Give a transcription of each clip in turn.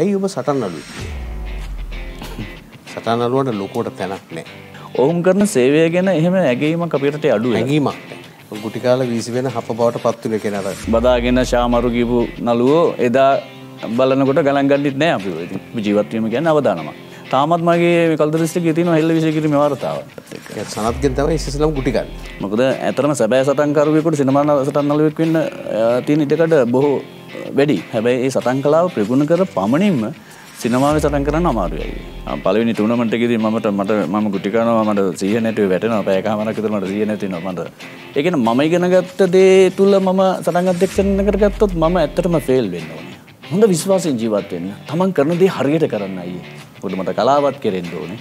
ඇයි ඔබ සටන් අලු සටන් අලුවට ලොකෝට තැනක් නෑ ඔවුන් කරන සේවය ගැන එහෙම ඇගේීමක් අපිට අඩු ඇගීමක් ගුටිකාල වීසි වෙන හප බවට පත්තුන කෙනර බදාගෙන ශාමරු ගිපු නලුවෝ එදා බලනකොට ගලන්ගන්නත් නෑ අපි ජීවත්වීම ගැන අවදානම තාමත් මගේ කල්දරිස්ට තින හෙල්ල විශකිරීම වාර්තාව සනත්ගෙන් තව ඉස්සලම් ගුටිකල් මොකද ඇතරම සැබෑ සටන්කරුවෙකුට සිනමාන සටන්නලුවෙක් වන්න තියෙන ඉටකට බොහෝ වැඩි හැබැයි ඒ සටන් කලාව ප්‍රගුණ කර පමණින්ම සිනමාව සටන් කරන්න අමාරුවයි පලවිනි තුනමටකිද මට මට ම ගුටිකානවා මට සිය නැටව වැටන පෑකාමනකත මට සිය නැතින මට එකන මම ඉගෙනගත්ත දේ තුළ මම සටන් අධ්‍යක්ෂණ කරගත්තොත් මම ඇත්තටම ෆෙල් වෙන්න ඕනේ හොඳ විශ්වාසෙන් ජීවත්වවෙන්න තමන් කරන දේ හරියට කරන්න අයි පොඩ මට කලාවත් කෙරෙන්ට ඕනේ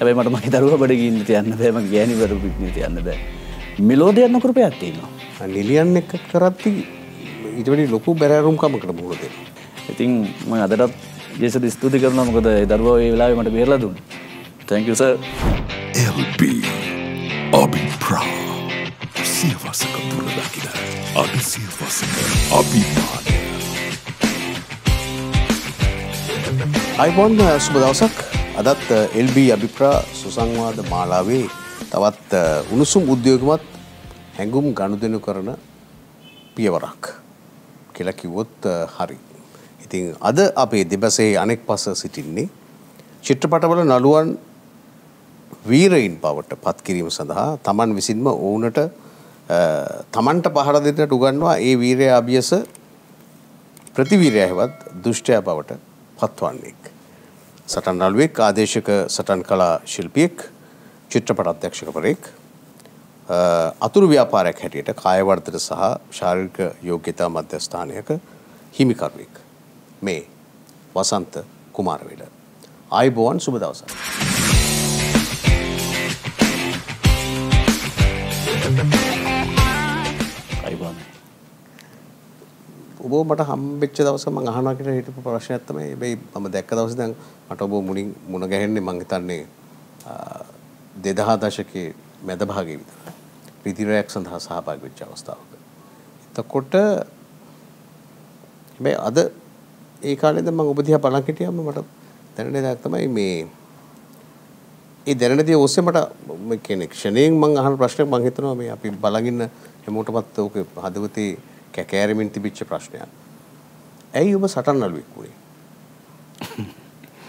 හැබයි මට මගේ දරුව බඩ ගින්න තියන්න බෑම ගෑනිවරු පික්්න තියන්න බෑ මෙලෝදයන්න කරපයක් තියෙනවා නිලියන් එක කරත්තිී ඉටවැඩි ලොකු බැරෑරුම්කමකට බොහෝද. ඉතින් ම අදටත් ජෙස ස්තුති කරන මොකද දර්ව ඒ වෙලා මට බේරලා දුන් තැංකස ඔබි ප්‍රා සියවසක පුරදකිද අභි සියවසක අභිමාන අයිබොන් සුබ දවසක් අදත් එල්බ uh, අභිප්‍රා සුසංවාද මාලාවේ තවත් uh, උණුසුම් උද්‍යෝගමත් හැඟුම් ගණු දෙනු කරන පියවරක්. කියලා කිව්වොත් හරි. ඉතින් අද අපේ දෙබසේ අනෙක් පස සිටින්නේ චිත්‍රපටවල නළුවන් වීරයින් බවට පත්කිරීම සඳහා තමන් විසින්ම ඕනට තමන්ට පහර දෙන්නට උගන්වා ඒ වීරය අභියස ප්‍රතිවීරය හෙවත් දුෂ්ටය බවට පත්වන්නේෙක්. සටන් නළුවෙක් ආදේශක සටන් කලා ශිල්පියෙක් චිත්‍රපට අධ්‍යක්ෂකවරයෙක් අතුරු ව්‍යාපාරයක් හැටියට කායවර්ධන සහ ශාරීරික යෝග්‍යතා මධ්‍යස්ථානයක හිමිකරුවෙක් මේ වසන්ත කුමාරවිල. ආයිබෝවන් සුබ දවසක්. ඔබ මට හම්බෙච්ච දවස මම අහනවා කියලා හිටපු ප්‍රශ්නයක් තමයි. හැබැයි මම දැක්ක දවසේ දැන් මට ඔබ මුණින් මුණ ගැහෙන්නේ මං හිතන්නේ 2000 දශකයේ මැද භාගයේ විතර. ප්‍රීතිරයක් සඳහා සහභාගී වෙච්ච අවස්ථාවක. එතකොට හැබැයි අද ඒ කාලේ දැන් මම ඔබ දිහා බලන් හිටියම මට දැනෙන දේ තමයි මේ ඒ දැනෙන දේ ඔස්සේ මට කෙනෙක් ක්ෂණයෙන් මම අහන ප්‍රශ්නයක් මම හිතනවා මේ අපි බලන් ඉන්න හැමෝටමත් ඕක හදවතේ කැකෑරෙමින් තිබිච්ච ප්‍රශ්නයක්. ඇයි ඔබ සටන් නළුවෙක් වුණේ?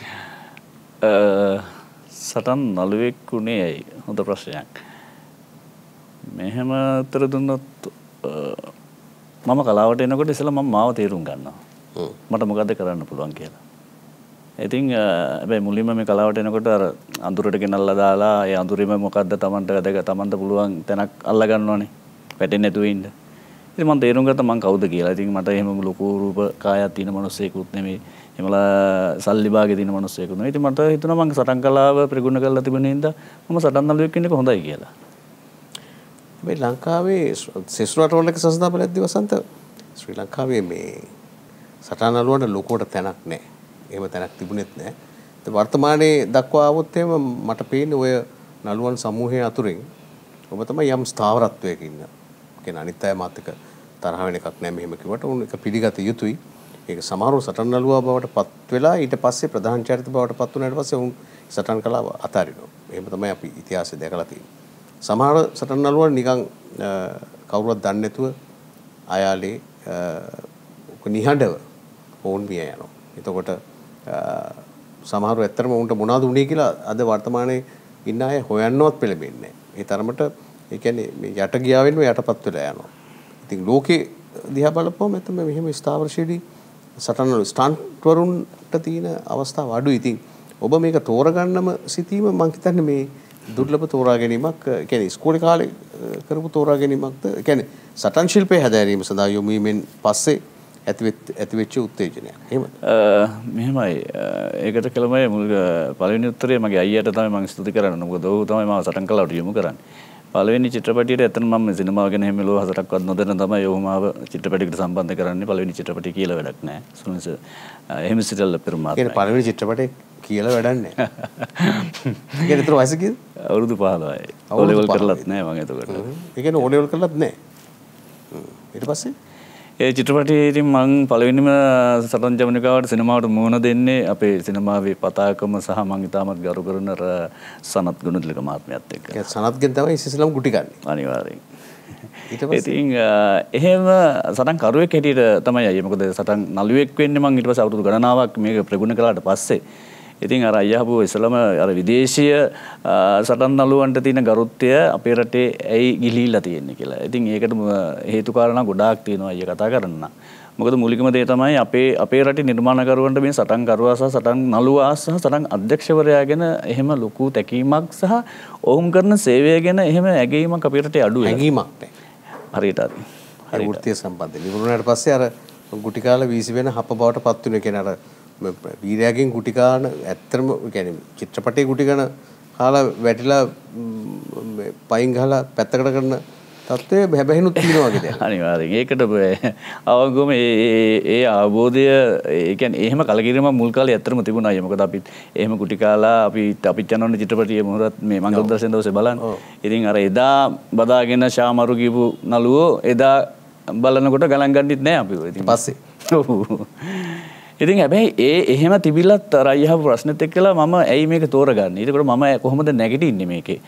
සටන් නළුවෙක් වුණේ ඇයි? හොඳ ප්‍රශ්නයක්. මෙහෙම තර දුන්නොත් මම කලාවට එනකොට ඉසල ම මාව තේරුම් ගන්නවා මට මොකද කරන්න පුළුවන් කියලා. ඉතිං ඇබැ මුලිම මේ කලාවට එනකොට අඳුරට ගෙනල්ල දාලා ඒ අඳුරම මොකක්ද තමන්ට ගදක තමන්ට පුළුවන් තැනක් අල්ලගන්නවනේ පැටෙන් නැතුවන්ට එමන් තේරුම්ගත මං කවද කියලා ඉතින් මට එහෙම ලොකූරූප කායත් තින මනුස්සයකුත්නෙමේ එමල සල්ලිබාග තින මනුස්සයකුන ඉති මට හිතුන මං සටන් කලාව ප්‍රගුණ කල්ලා තිබෙනද ම සටන්නලුවක් කෙනෙ හොඳයි කියලා මේ ලංකාවේ සෙසුනටෝල්ල එක සඳාපල ඇද්දි වසන්ත ශ්‍රී ලංකාවේ මේ සටනලුවට ලොකෝට තැනක් නෑ ඒම තැනක් තිබුණෙත් නෑ වර්තමානයේ දක්වාවොත්තේම මට පේන ඔය නළුවන් සමූහය අතුරින් ඔබ තම යම් ස්ථාවරත්වයකින්න කෙන අනිත් අය මාතක තරහවෙන එකක් නෑ මෙහෙමකිවට උන් එක පිළිගත යුතුයි ඒක සමහරු සටන් නලුවා බවට පත් වෙලා ඊට පස්සේ ප්‍රධාන චරිත බවට පත් වුණාට පස්සේ උන් සටන් කලාව අතාරිනවා. එහෙම තමයි අපි ඉතිහාසය දැකලා තියෙන්නේ. සමහර සටන් නළුවන් නිකං කවුරුවත් දන්නැතුව අයාලේ නිහඬව ඔවුන් විය යනවා. එතකොට සමහර ඇත්තරම උන්ට මොනාද උනේ කියලා අද වර්තමානයේ ඉන්න අය හොයන්නවත් පෙළඹෙන්නේ නැහැ. ඒ තරමට ඒ කියන්නේ මේ යට ගියාවෙන්ම යටපත් වෙලා යනවා. ඉතින් ලෝකේ දිහා බලපුවම ඇත්තම මෙහෙම ස්ථාවරශීලී සටන්වල ස්ටන්ට් වරුන්ට තියෙන අවස්ථාව අඩුයි. ඉතින් ඔබ මේක තෝරගන්නම සිතීම මං හිතන්නේ මේ දුර්ලභ තෝරා ගැනීමක් කියන්නේ ස්කෝලේ කාලේ කරපු තෝරා ගැනීමක්ද කියන්නේ සටන් ශිල්පයේ හැදෑරීම සඳහා යොමු වීමෙන් පස්සේ ඇති වෙච්ච උත්තේජනයක්. එහෙමද? මෙහෙමයි. ඒකට කළමයි මුල් පළවෙනි උත්තරේ මගේ අයියාට තමයි මම ස්තුති කරන්නේ. මොකද ඔහු තමයි මාව සටන් කලාවට යොමු කරන්නේ. පලවෙනි චිත්‍රපටියට ඇතන ම සිනමාග හෙමලෝ හසරක්වත් නොදන තම යෝමාව චිත්‍රපටිට සම්බන්ධ කරන්න පලවෙනි චිත්‍රපටි කියල වැඩක්නෑ සුස එහෙම සිටල්ල පෙරුමා පලවෙනි චිත්‍රපට කියල වැඩන්නේ ගෙතර වසක අවුරුදු පහලයි ඔලෙවල් කරලත් නෑ මගතකට එක ඕනෙවල් කරලත් නෑ එට පස්සේ ඒ චිත්‍රපටයේටින් මං පලවිනිම සටන් ජමනිකාවට සිනමාවට මුහුණ දෙන්නේ අපේ සිනමාවේ පතාකම සහ මං ඉතාමත් ගරු කරනර සනත් ගුණදලික මාත්මයත් එක් සනත්ගෙන් තම ඉසිලම් ගුටිකන්න අනිවාරෙන් ඉතින් එහෙම සටන් කරුවෙක් හැටියට තමයි අයමකද සටන් නලුවෙක් වෙන්න මං ඉට පස අවුරුදු ගණනාවක් මේක ප්‍රගුණ කලාට පස්සේ ඉතින් අර අයහපු ඉසලම අර විදේශය සටන් නලුවන්ට තියෙන ගරුත්වය අපේ රටේ ඇයි ගිලීල්ලා තියෙන්නේ කියලා. ඉතින් ඒකට හේතුකාරණ ගොඩාක් තියෙනවා අය කතා කරන්න. මොකද මුලිකම දේ තමයි අපේ අපේ රටේ නිර්මාණකරුවන්ට මේ සටන් කරුවා සහ සටන් නළුවා සහ සටන් අධ්‍යක්ෂවරයා ගැන එහෙම ලොකු තැකීමක් සහ ඔවුන් කරන සේවය ගැන එහෙම ඇගීමක් අපේ රටේ අඩු ඇගීමක් නැහැ. හරියට හරි. හරි වෘත්තීය සම්බන්ධයෙන්. ඉවරුණාට පස්සේ අර ගුටි කාලා වීසි වෙන හප බවට පත් වෙන කෙනාට වීරයාගෙන් ගුටිකාන ඇත්තරම ගැන චිත්‍රපටය ගුටිගන හාලා වැටිලා පයින් හලා පැත්තකට කරන තත්ත්වය බැබැහිනුත් තියෙනවාගේ අනිවාර ඒකට අවගොම ඒ අවබෝධය ඒකන් ඒම කලගරම මුල්කාල ඇතරම තිබුණා යමකද අපිත් එහම කුටිකාලා අපි අපිච්චනන්න චිත්‍රපටිය මුහරත් මේ මංගදර්ශන දවස බලන් ඉතින් අර එදා බදාගෙන ශාමරු කිපු නලුවෝ එදා බලනකොට ගලන්ගන්නිත් නෑ අපි ඉති පස්සේ ඉතින් හැබැයි ඒ එහෙම තිබිලත් රයිහ ප්‍රශ්නත එක් කලා ම ඇයි මේක තෝරගන්න ඉතකට ම කොහොමද නැගට ඉන්න මේකේ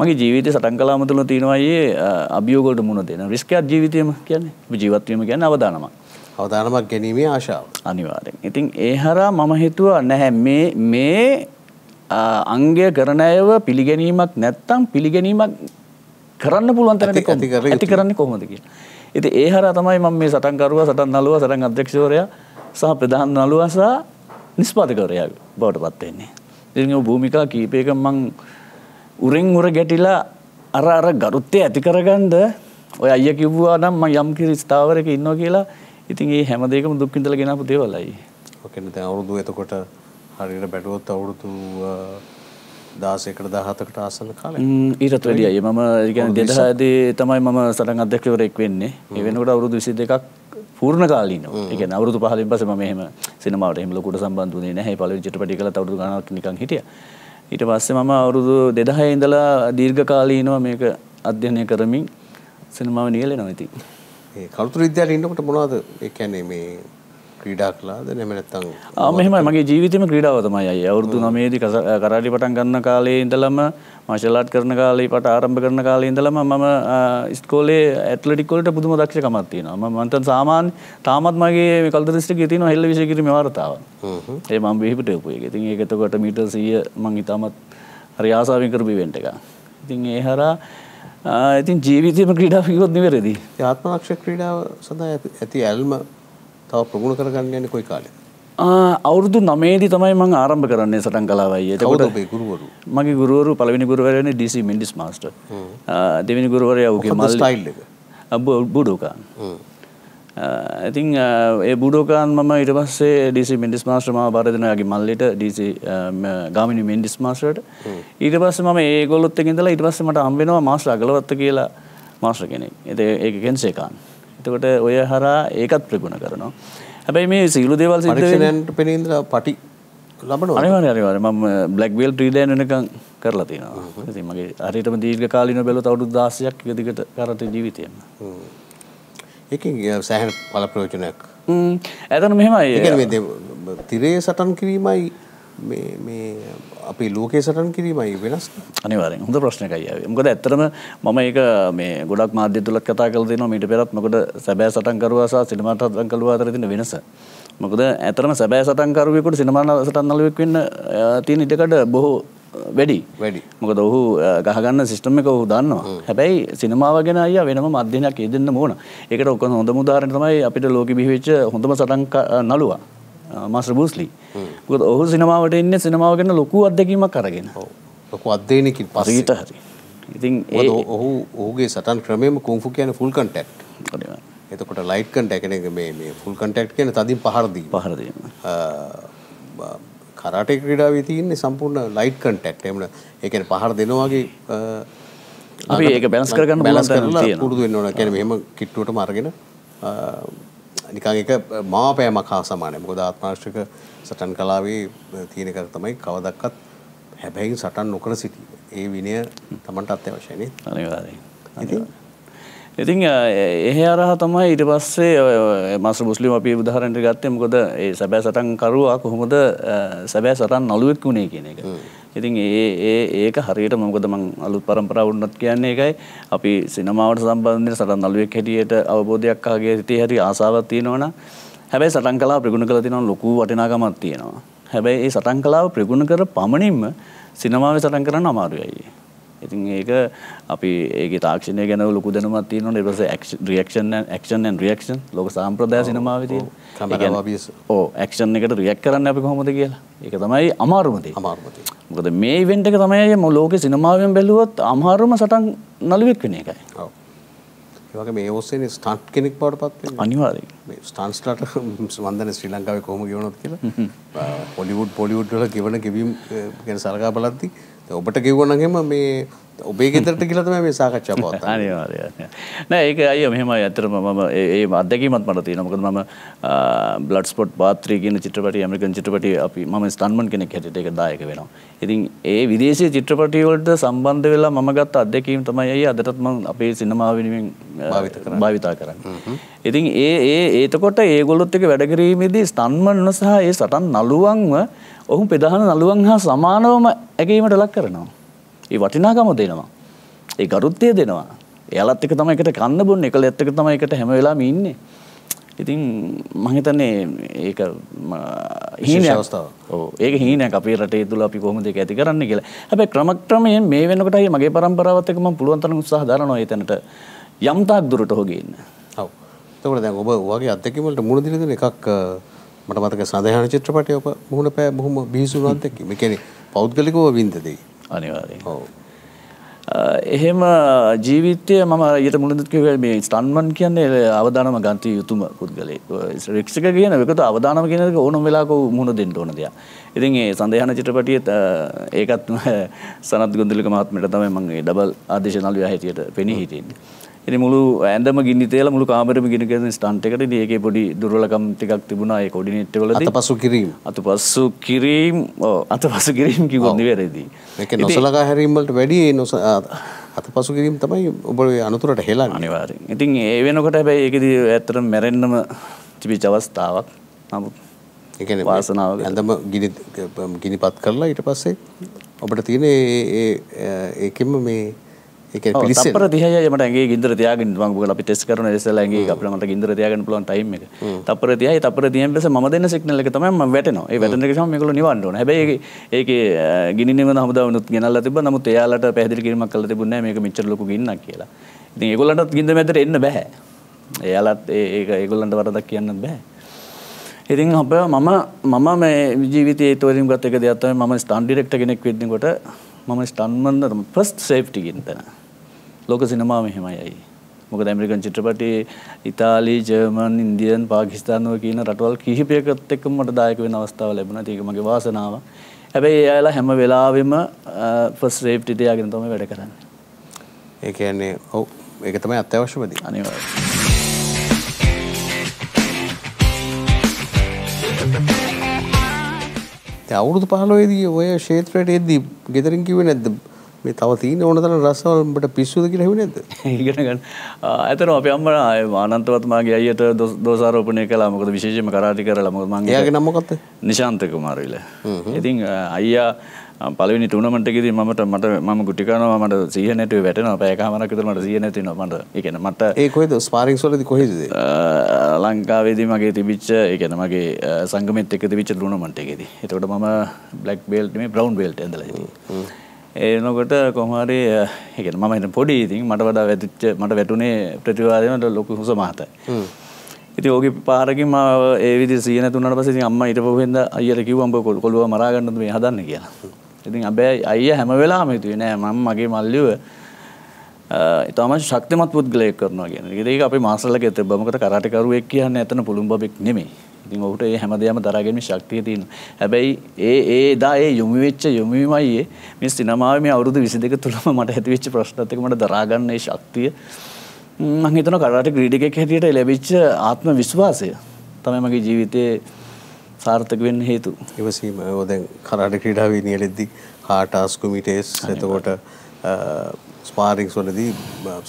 මගේ ජීවිත සටන් කලාම තුළ තියෙනවායේ අභියෝගොට මුණ දෙන රිස්කත් ජීවිතයම කියන්නේ ජීවත්වීම ගැන අවදානමක් අවධානමක් ගැනීමේ ආශාව අනිවාරෙන් ඉතින් ඒ හරා මම හිතුවා නැහැ මේ මේ අංගය කරණයව පිළිගැනීමක් නැත්තම් පිළිගැනීමක් කරන්න පුළුවන් තැනට ඇති කරන්නේ කොහොමද කියලා. ඉතින් ඒ හරහා තමයි මම මේ සටන්කරුවා සටන් නළුවා සටන් අධ්‍යක්ෂවරයා සහ ප්‍රධාන නළුවා සහ නිස්පාතකවරයා බවට පත්වෙන්නේ. දෙ භූමිකා කීපයක මං උරෙන් උර ගැටිලා අර අර ගරුත්තය ඇති කරගන්ඩ ඔය අය කිව්වා නම් යම් කිරි ස්ථාවරක ඉන්නවා කියලා ඉතින් ඒ හැමදේකම දුක්කින්දල ගෙනපු දේවලයි. ඔකන තැවුරුදු එතකොට හරිට බැඩුවොත් අවුරුතු දාසයකට දහතකට ආසන්න කාල ඊටත් වැඩියයි මම ගැන දෙදහදේ තමයි මම සටන් අධ්‍යක්ෂවරෙක් වෙන්නේ එවෙනකට අවුරුදු විසි දෙකක් පූර්ණ කාලීන එක අවුරුදු පහලින් පස මෙහම සිනමාවට එමලකට සම්බන්ධනේ නැහැ පල චිටපටි කළ අවුදු ගනක් නිකන් හිටිය ඊට පස්සේ මම අවුරුදු දෙදහය ඉඳලා දීර්ඝ කාලීනවා මේක අධ්‍යයනය කරමින් සිනමාව නියලෙනවා ඉතින් කළුතුර විද්‍යාලට ඉන්නකොට මොනවද ඒ කියන්නේ මේ ක්‍රීඩා කලාද නැම නැත්තං මෙහම මගේ ජීවිතම ක්‍රීඩාව තමයි අයි අවුරුදු නමේදී කරාඩි පටන් ගන්න කාලේ ඉඳලම මශලාට් කරන කාලේ පට ආරම්භ කරන කාලේ ඉඳලම මම ස්කෝලේ ඇටලටිකොලට පුදුම දක්ෂකමත්තියනවා ම මන්තන් සාමාන්‍ය තාමත් මගේ කල්ද දිස්ටි තින හෙල්ල විශකිරීම වාර්තාව ඒ මම බිහිපටයපුය ඉතින් ඒකතකොට මිට සිය මං ඉතාමත් හරියාසාාවෙන් කරපි වෙන්ට එක ඉතින් ඒ හරා ඉතින් ජීවිතයම ක්‍රීඩාව කිවොත් නිවැරදි ආත්මක්ෂ ක්‍රීඩාව සඳහා ඇති ඇල්ම තව ප්‍රගුණ කරගන්න යන්නේ කොයි කාලේ අවුරුදු නමේදී තමයි මං ආරම්භ කරන්නේ සටන් කලාවයි එතකොට ගුරුවරු මගේ ගුරුවරු පළවෙනි ගුරුවරයනේ ඩීසි මින්ඩිස් මාස්ටර් දෙවෙනි ගුරුවරයා ඔහුගේ මල් ස්ටයිල් එක බුඩෝකාන් ඉතින් ඒ බුඩෝකාන් මම ඊට පස්සේ ඩීසි මින්ඩිස් මාස්ටර් මම බාර දෙනවාගේ මල්ලට ඩීසි ගාමිණි මින්ඩිස් මාස්ටර්ට ඊට පස්සේ මම ඒගොල්ලොත් එක්ක ඉඳලා ඊට පස්සේ මට හම්බ වෙනවා මාස්ටර් අගලවත්ත කියලා මාස්ටර් කෙනෙක් ඒක ඒක කෙන්සේකාන් එතකොට ඔය හරා ඒකත් ප්‍රගුණ කරනවා. හැබැයි මේ සියලු දේවල් සිට පෙනීන්ද්‍ර පටි ලබන අනිවාර අනිවාර ම බ්ලක්වල් ්‍රීඩයන් වනකං කරලා තියෙනවා මගේ අරිටම දීර්ඝ කාලින බැල අවුඩු දාසයක් ගදිකට කරට ජීවිතයන්න එක සෑහන පල ප්‍රෝජනයක් ඇතන මෙහෙමයි තිරේ සටන් කිරීමයි අපි ලෝකේ සටන් කිරීමයි වෙනස් අනිවාරෙන් හොඳ ප්‍රශ්නකයි මොකද ඇත්තරම මම ඒක මේ ගොඩක් මාධ්‍ය තුලක් කතා කල දෙනවා මීට පෙරත් මොකද සැබෑ සටන්කරුවාසා සිනමාට සටන්කරුවා අතර තියෙන වෙනස මොකද ඇතරම සැබෑ සටන්කරුවෙකුට සිනමා සටන්නලුවෙක් වෙන්න තියෙන ඉඩකඩ බොහෝ වැඩි වැඩි මොකද ඔහු ගහගන්න සිිස්ටම එක ඔහු දන්නවා හැබැයි සිනමාව ගෙන අය වෙනම මධ්‍යනයක් යෙදන්න ඕන එකට ඔක්කො හොඳ මුදාරන තමයි අපිට ලෝක බිවිච්ච හොඳම සටන්ක නලුවා මස්්‍ර බුස්ලි ගොත් ඔහු සිනමාවට එන්න සිනමාවගෙන ලොකු අදැකීමක් කරගෙන ලොකු අධ්‍යයනකින් පසීට හරි ඉතින් ඒ ඔහු ඔහුගේ සටන් ක්‍රමේම කුම්ෆු කියන ෆුල් කන්ටෙක්් එතකොට ලයිට් කන්ට එකන එක මේ ෆුල් කන්ටෙක්් කියන තදින් පහරදී පහරදීම කරටෙක් ක්‍රඩාවේ තියන්නේ සම්පූර්ණ ලයිට් කන්ටෙක්් එමන එකන පහර දෙනවාගේ අපි ඒක බැලස් කරගන්න බැලස් කරලා පුරුදු වෙන්න ඕන කැන මෙම කිට්ටුවට මර්ගෙන නිකං එක මාපෑමක් හා සමානය මොකද ආත්මාශ්ටික සටන් කලාවේ තියෙන කර තමයි කවදක්කත් හැබැයි සටන් නොකර සිටි ඒ විනය තමන්ට අත්‍යවශ්‍යනය අනිවාරය ඉතිං එහ අරහ තමයි ඉට පස්සේ මස මුස්ලිම අපි බුදහරන්ට ගත්තය මොකොද ඒ සැබෑ සටන් කරුවා කොහොමද සැබෑ සටන් නළුවෙක් වුණේ කියන එක. ඉතින් ඒ ඒ ඒක හරියට මොකද මං අලුත් පරම්පරාව වුණත් කියන්නේ ඒකයි අපි සිනමාවට සම්බන්ධයෙන් සටන් නළුවෙක් හැටියට අවබෝධයක් ආගේ හිතේ හරි ආසාවක් තියෙනවනම් හැබැයි සටන් කලාව ප්‍රගුණ කරලා තියෙනවා ලොකු වටිනාකමක් තියෙනවා. හැබැයි ඒ සටන් කලාව ප්‍රගුණ කර පමණින්ම සිනමාවේ සටන් කරන්න අමාරුයි අයියේ. ඉතින් ඒක අපි ඒක තාක්ෂණය ගැන ලොකු දැනුමත් තියෙනවා ඊට පස්සේ රියැක්ෂන් ඇක්ෂන් ඇන් රියැක්ෂන් ලෝක සාම්ප්‍රදාය සිනමාවේ තියෙන ඕ ඇක්ෂන් එකට රියැක්ට් කරන්න අපි කොහොමද කියලා ඒක තමයි අමාරුම දේ අමාරුම දේ මොකද මේ ඉවෙන්ට් එක තමයි ම ලෝකේ සිනමාවෙන් බැලුවොත් අමාරුම සටන් නළුවෙක් වෙන එකයි ඔව් ඒවගේ මේ ඔස්සේ ස්ටන්ට් කෙනෙක් බවට පත් වෙනවා අනිවාර්යයෙන් ස්ටන්ට්ස්ලාට වන්දන ශ්‍රී ලංකාවේ කොහොම ගෙවනොත් කියලා හොලිවුඩ් බොලිවුඩ් වල ගෙවන ගෙවීම් ගැන සලකා බලද්දී ඔබට කිව්වනගෙම මේ ඔබේ ගෙදරට කියලතම මේ සාකච්ඡා පවත් අනිවාර්ය නෑ ඒක අය මෙහෙම ඇතරම මම ඒ අදැකීමත් මට තියෙන මොකද මම බ්ලඩ් ස්පොට් පාත්‍රී කියන චිත්‍රපටි ඇමරිකන් චිත්‍රපටි අපි මම ස්ටන්මන් කෙනෙක් හැටියට ඒක දායක වෙනවා ඉතින් ඒ විදේශීය චිත්‍රපටි වලට සම්බන්ධ වෙලා මම ගත්ත අත්දැකීම් තමයි අය අදටත් මම අපේ සිනමාව වෙනුවෙන් භාවිතා කරන්නේ ඉතින් ඒ ඒ ඒතකොට ඒගොල්ලොත් එක වැඩ කිරීමේදී ස්ටන්මන් සහ ඒ සටන් නළුවන්ව ඔහු ප්‍රධාන නළුවන් හා සමානවම ඇගීමට ලක් කරනවා ඒ වටිනාගම දෙනවා. ඒ ගරුත්තය දෙනවා. එයාලත් එක තමයි එකට කන්න බොන්න එක ඇත්තක තමයි එකට හැම වෙලාම ඉන්නේ. ඉතින් මහිතන්නේ ඒක හීන අවස්ථාව ඒක හීනයක් අපේ රටේ තුළ අපි කොහොම දෙක ඇති කරන්න කියලා හැබැ ක්‍රමක්‍රමයෙන් මේ වෙනකට මගේ පරම්පරාවත්තකම පුළුවන්තන උත්සාහ දරනවා එතනට යම්තාක් දුරට හොගන්න ඔව තකට දැ ඔබ වගේ අත්තැකීමට මුණදිනද එකක් මට මතක සඳහන චිත්‍රපටය ඔබ මුහුණ පෑ බොහොම බිහිසුරුවන්තැකීම කෙනෙ පෞද්ගලිකව වින්දදී අනිවාරෙන් ඔවු එහෙම ජීවිතය ම යට මුලදකිව මේ ස්ටන්මන් කියන්නේ අවධානම ගන්තය යුතුම පුද්ගලේ රක්ෂක කියන එකත අවධානම කියනක ඕනු වෙලාක මුණ දෙෙන්ට ඕනද ඉතින් ඒ සඳහන චිත්‍රපටියත් ඒකත් සනත් ගුදලික මහත්මට තමයි මගේ ඩබල් ආදේශනල්ව හැටියට පෙනී හිටන්නේ එනි මුළු ඇඳම ගිනි තේල මුළු කාමරම ගිනි කරන ස්ටන්ට් එකට ඉතින් ඒකේ පොඩි දුර්වලකම් ටිකක් තිබුණා ඒ කෝඩිනේට් වලදී අතපසු කිරීම අතපසු කිරීම ඔව් අතපසු කිරීම කිව්වොත් නිවැරදි ඒක නොසලකා හැරීම වලට වැඩි අතපසු කිරීම තමයි ඔබ අනතුරට හෙලන්නේ අනිවාර්යෙන් ඉතින් ඒ වෙනකොට හැබැයි ඒකදී ඇත්තටම මැරෙන්නම තිබිච්ච අවස්ථාවක් නමුත් එකන වාසනාව ඇඳම ගිනිපත් කරලා ඊට පස්සේ ඔබට තියෙන ඒකෙම මේ එක පිස තියමට ඇගේ ඉදර තියාග මංගල අපි ටෙස් කරන ෙසලගේ අපිට ඉදර තියාගන්න පුලන් ටයිම එක තපර තියයි තපර තියන්ෙස ම දෙන්න සික්නල එක තම වැටන වැටන ම එකකල නිවන්ඩ හැබයි ඒක ගිනිම හමුදවනුත් ගෙනල තිබ නමුත් එයාලට පැදිරිකිරීමක් කල තිබුණ මේක මිචරලක ගන්න කියලා ඉති ඒගොලට ගින්ද මැතට එන්න බැහැ එයාලත් ඒ ඒගොල්ලන්ට වරදක් කියන්න බෑ ඉතින් අප මම මම මේ ජීවිතය තවරින් ගත්තක දත්ම ම ස්ටන් ඩිරෙක්ට කෙනෙක් වෙදදිකොට මම ස්ටන්මන්ද ප්‍රස්ට සේප්ටිගින්තන ලෝක සිනමාව මෙහෙමයි. මොක දැමරිකන් චිත්‍රපටේ ඉතාලි ජර්මන් ඉන්දියන් පාකිස්ානුව කියන රටවල් කිහිපයකත් එක්ක මට දායක වෙන අවස්ථාව ලැබුණ තිකමගේ වාසනාව හැබැයි එයාලා හැම වෙලාවෙම ෆස් රේප්ටිටයාගෙන තොම වැඩ කරන්න. ඒ කියන්නේ ඔව් ඒක තමයි අත්‍යවශ්‍යමදී අනිවාර්යයෙන්. අවුරුදු පහලොේදී ඔය ශේත්‍රයට එද්දී ගෙදරින් කිවේ නැද්ද මේ තව තිීන ඕන තන රස්සවලට පිස්සුද කියලා හිව නැද ඉගෙනගන්න ඇතන අප අම්මර ආනන්තවත්මාගේ අයට දෝසාරෝපනය කලා මොකද විශේෂම කරාටි කරලා මොක මංගේගේ නම්මකත නිශාන්තක මාරවිල ඉතින් අයියා පලවනි තුනමටකිද මට මට ම ගුටිකනවා මට සිය නැටව වැටන පෑකාමරකතුරමට සිය නැතින මට එකන මට ඒකොද ස්පාරික් සොලද කොහෙද ලංකාවේදී මගේ තිබිච්ච එකන මගේ සංගමත් එක තිවිච්ච ලුණමට එකෙද එතකොට ම බ්ලක් බේල්ට මේ බ්‍රවන්් බෙල්ට ඇඳලදී ඒනොකට කොහමරි හකෙන මම එට පොඩි ඉතින් මට වඩා වැතිච්ච මට වැටුනේ ප්‍රතිවාදීමට ලොකු හුස මහත ඉති ඕක පාරකි ම ඒවිදි සියන තුනට පසි අම්ම ඉට පොහෙද අයට කිවම්ඹ කොල් කොළුව මරාගන්නද මේ හදන්න කියලා ඉතින් අබැයි අයිය හැම වෙලාම හිතුවේ නෑ මම මගේ මල්ලිව තම ශක්තමත් පුද්ගලය කරනවා ගෙන ඒක අපි මාසල්ල ඇත බමකට කරටකරුවෙක් කියන්න ඇතන පුළුම්බෙක් නෙමේ ඉතින් ඔහුට ඒ හැමදේම දරාගැනීමේ ශක්තිය තියෙනවා. හැබැයි ඒ ඒ එදා ඒ යොමු වෙච්ච යොමුවීමයි මේ සිනමාවේ මේ අවුරුදු 22 තුලම මට ඇතිවෙච්ච ප්‍රශ්නත් එක්ක මට දරාගන්න ඒ ශක්තිය මම හිතනවා කරාටි ක්‍රීඩකයෙක් හැටියට ලැබිච්ච ආත්ම විශ්වාසය තමයි මගේ ජීවිතේ සාර්ථක වෙන්න හේතුව. ඉවසීම ඔය දැන් කරාටි ක්‍රීඩාවේ නියැලෙද්දී හාට් ටාස්ක් කමිටේස් එතකොට ස්පාරික්ස් වලදී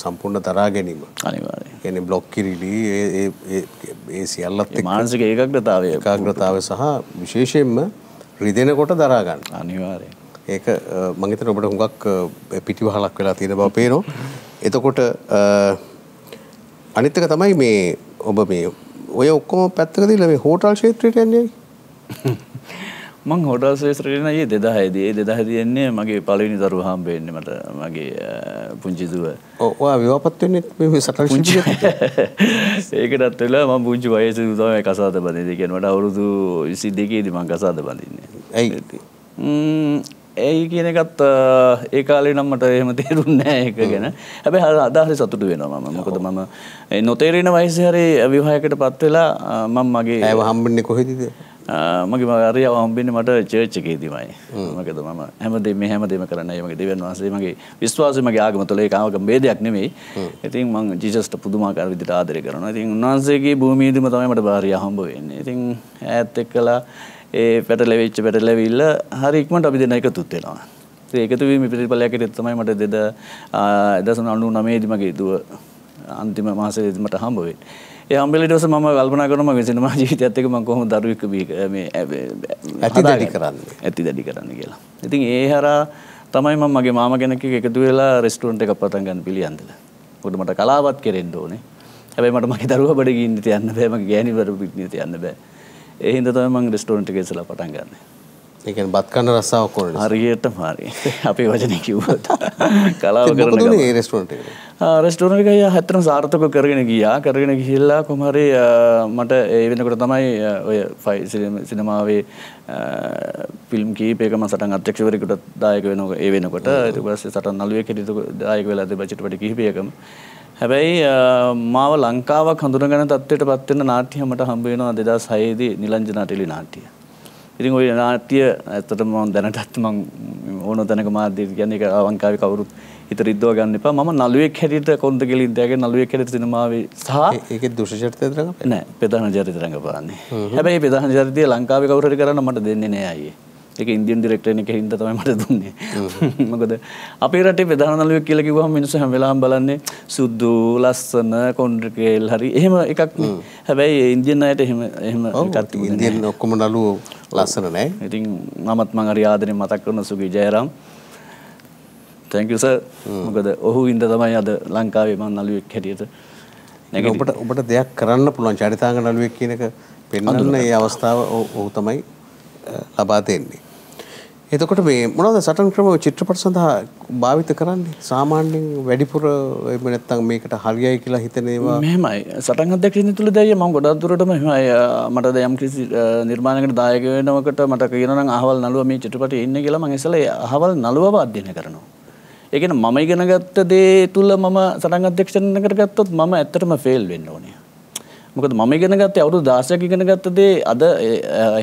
සම්පූර්ණ තරා ගැනීම එන බ්ලොක් කිරිලි ඒ සියල්ලත් මානසික ඒකක්්‍රතාවය කාග්‍රතාව සහ විශේෂයෙන්ම රිදෙනකොට දරාගන්න අනිවාරය ඒක මගේතන ඔබට හුඟක් පිටි වහලක් වෙලා තියෙන බව පේනෝ එතකොට අනිත්තක තමයි මේ ඔබ මේ ඔය ඔක්කොම පැත්තකදී ලබේ හෝටල් ශේත්‍රයට යන්නේ මං හොටල් සේත්‍රටන ඒ දෙදහයදේ දෙදහතියෙන්නේ මගේ පලවිනි දරු හම්බෙන්න මට මගේ පුංචිදුව ඔවා විවාපත්වෙන්නේ සට පුංචි ඒකටත් වෙලා ම පුංචි වයස දම කසාද බඳ දෙකෙනට අවුරුදු විසි දෙකේද මං කසාද බඳන්නේ ඇයි ඇයි කියන එකත් ඒ කාලේ නම්මට එහෙම තේරුන්නෑ එක ගැන හැබැ හර අදහරි සතුටු වෙනවා මම මොකද මම නොතේරෙන වයිසහරේ විවාහයකට පත්වෙලා මං මගේ ඇව හම්බන්නේ කොහෙදද මගේ මගරිය හම්බින්න මට චේච්චකේ දමයි මකද ම හැමදේ මෙහම දෙම කරන මගේ දෙවන් වන්සේ මගේ විශ්වාසමගේ ආගම තුළේ කාවක බේදයක් නෙමේ ඉතින් මං ජිසට පුදුමාකාර විදිට ආදරය කරන ඉතින් උන්වන්සේගේ භූමීදම තමයිමට භාරිය හම්බ වෙන්නේ ඉතින් ඇත් එක් කලා ඒ පැටලවෙච්ච පැටලැවිල්ල හරික්මට අපි දෙන එක තුත්වෙනවා ඒකතුවීම පිරිපලයකට එත්තමයි මට දෙද දසන අනු නමේදමගේ දුව අන්තිම මාසදමට හම්බවේ යම්බිලිටස ම වල්පනා කරම විසිනම ජීතයත්තක ම කොහම දරුවක ඇති දැඩි කරන්න ඇති දැඩි කරන්න කියලා. ඉතින් ඒ හරා තමයි මම මගේ මාම කෙනෙක් එකතු වෙලා රෙස්ටුවන්ට එක පටන් ගන්න පිළියන්දල. ොට මට කලාවත් කෙරෙන් ඕනේ හැබයි මට මගේ දරුව බඩ ගීන්නට යන්න බෑම ගෑනිවර පිට්නති යන්න බෑ එහින්ද තමයි මං රෙස්ටෝන්ට් එකෙසලා පටන් ගන්නේ. එක බත් කන්න රස්සාාවක් කොන හරියට හරි අපේ වචන කිව්වත කලාව කරන රෙස්ටරට රෙස්ටරනක හතරන සාර්ථක කරගෙන ගියා කරගෙන ගිහිල්ලා කොමහරි මට ඒවෙනකොට තමයි ඔය ෆයි සිනමාවේ පිල්ම් කීපේක මසට අධ්‍යක්ෂවරකට දායක වෙනක ඒ වෙනකොට තුබස සට නලුවේ කෙටිතු දායක වෙලා බචිටපට කිහිපයකම හැබැයි මාව ලංකාවක් හඳුනගන තත්වයට පත්වෙන නාට්‍යමට හම්බේෙනවා දෙදා සහිදී නිලංජනාටිලි නාටිය ඉතින් ওই නාට්‍ය ඇත්තටම මම දැනටත් මම ඕන තැනක මාධ්‍යයට කියන්නේ ඒක ලංකාවේ කවුරුත් හිත රිද්දව ගන්න එපා. මම නළුවෙක් හැටියට කොන්දගෙලින් දෑගේ නළුවෙක් හැටියට සිනමාවේ සහ ඒකේ දෘශ්‍ය චරිතය රඟපාන්නේ නෑ. ප්‍රධාන චරිතය රඟපාන්නේ. හැබැයි මේ ප්‍රධාන චරිතය ලංකාවේ කවුරු හරි කරන්න මට දෙන්නේ නෑ අයියේ. එක ඉන්දියන් ඩිරෙක්ටන එක හිද තමයිමට දුන්නේ මොකද අපේ රටේ ප්‍රධානලුව කියලකිව මිනිස හැම වෙලාම් බලන්නේ සුද්දු ලස්සන කොන්ඩ්‍රකේල් හරි එහෙම එකක් හැබැයි ඉන්දියන් අයට එහෙම එහෙම ඉන්දියන් ඔක්කොම නලුව ලස්සන නෑ ඉතින් මමත් මඟරි ආදරය මතක් කරන සුගේ ජයරම් තැංකස මොකද ඔහු ඉන්ද තමයි අද ලංකාවේ මන් නලුවෙක් හැටියට නැ ඔබට ඔබට දෙයක් කරන්න පුළුවන් චරිතාග නලුවෙක් කියනක පෙන්න්න ඒ අවස්ථාව ඔහු තමයි ලබා දෙන්නේ. එතකොට මේ මොනවද සටන් ක්‍රම චිත්‍රපට සඳහා භාවිත කරන්නේ සාමාන්‍යයෙන් වැඩිපුර එහෙම නැත්නම් මේකට හරියයි කියලා හිතන ඒවා මෙහෙමයි සටන් අධ්‍යක්ෂණය තුල දැයි මම ගොඩක් දුරටම එහෙමයි මට දැන් යම් කිසි නිර්මාණයකට දායක වෙනවකට මට කියනවා නම් අහවල් නළුව මේ චිත්‍රපටයේ ඉන්නේ කියලා මම ඉස්සෙල්ලා අහවල් නළුවව අධ්‍යයනය කරනවා ඒ කියන්නේ මම ඉගෙන ගත්ත දේ තුල මම සටන් අධ්‍යක්ෂණයකට ගත්තොත් මම ඇත්තටම ෆේල් වෙන්න ඕනේ මොකද මම ගෙනගත් අවුරු දාශයක් ඉගෙන ගත්තදේ අද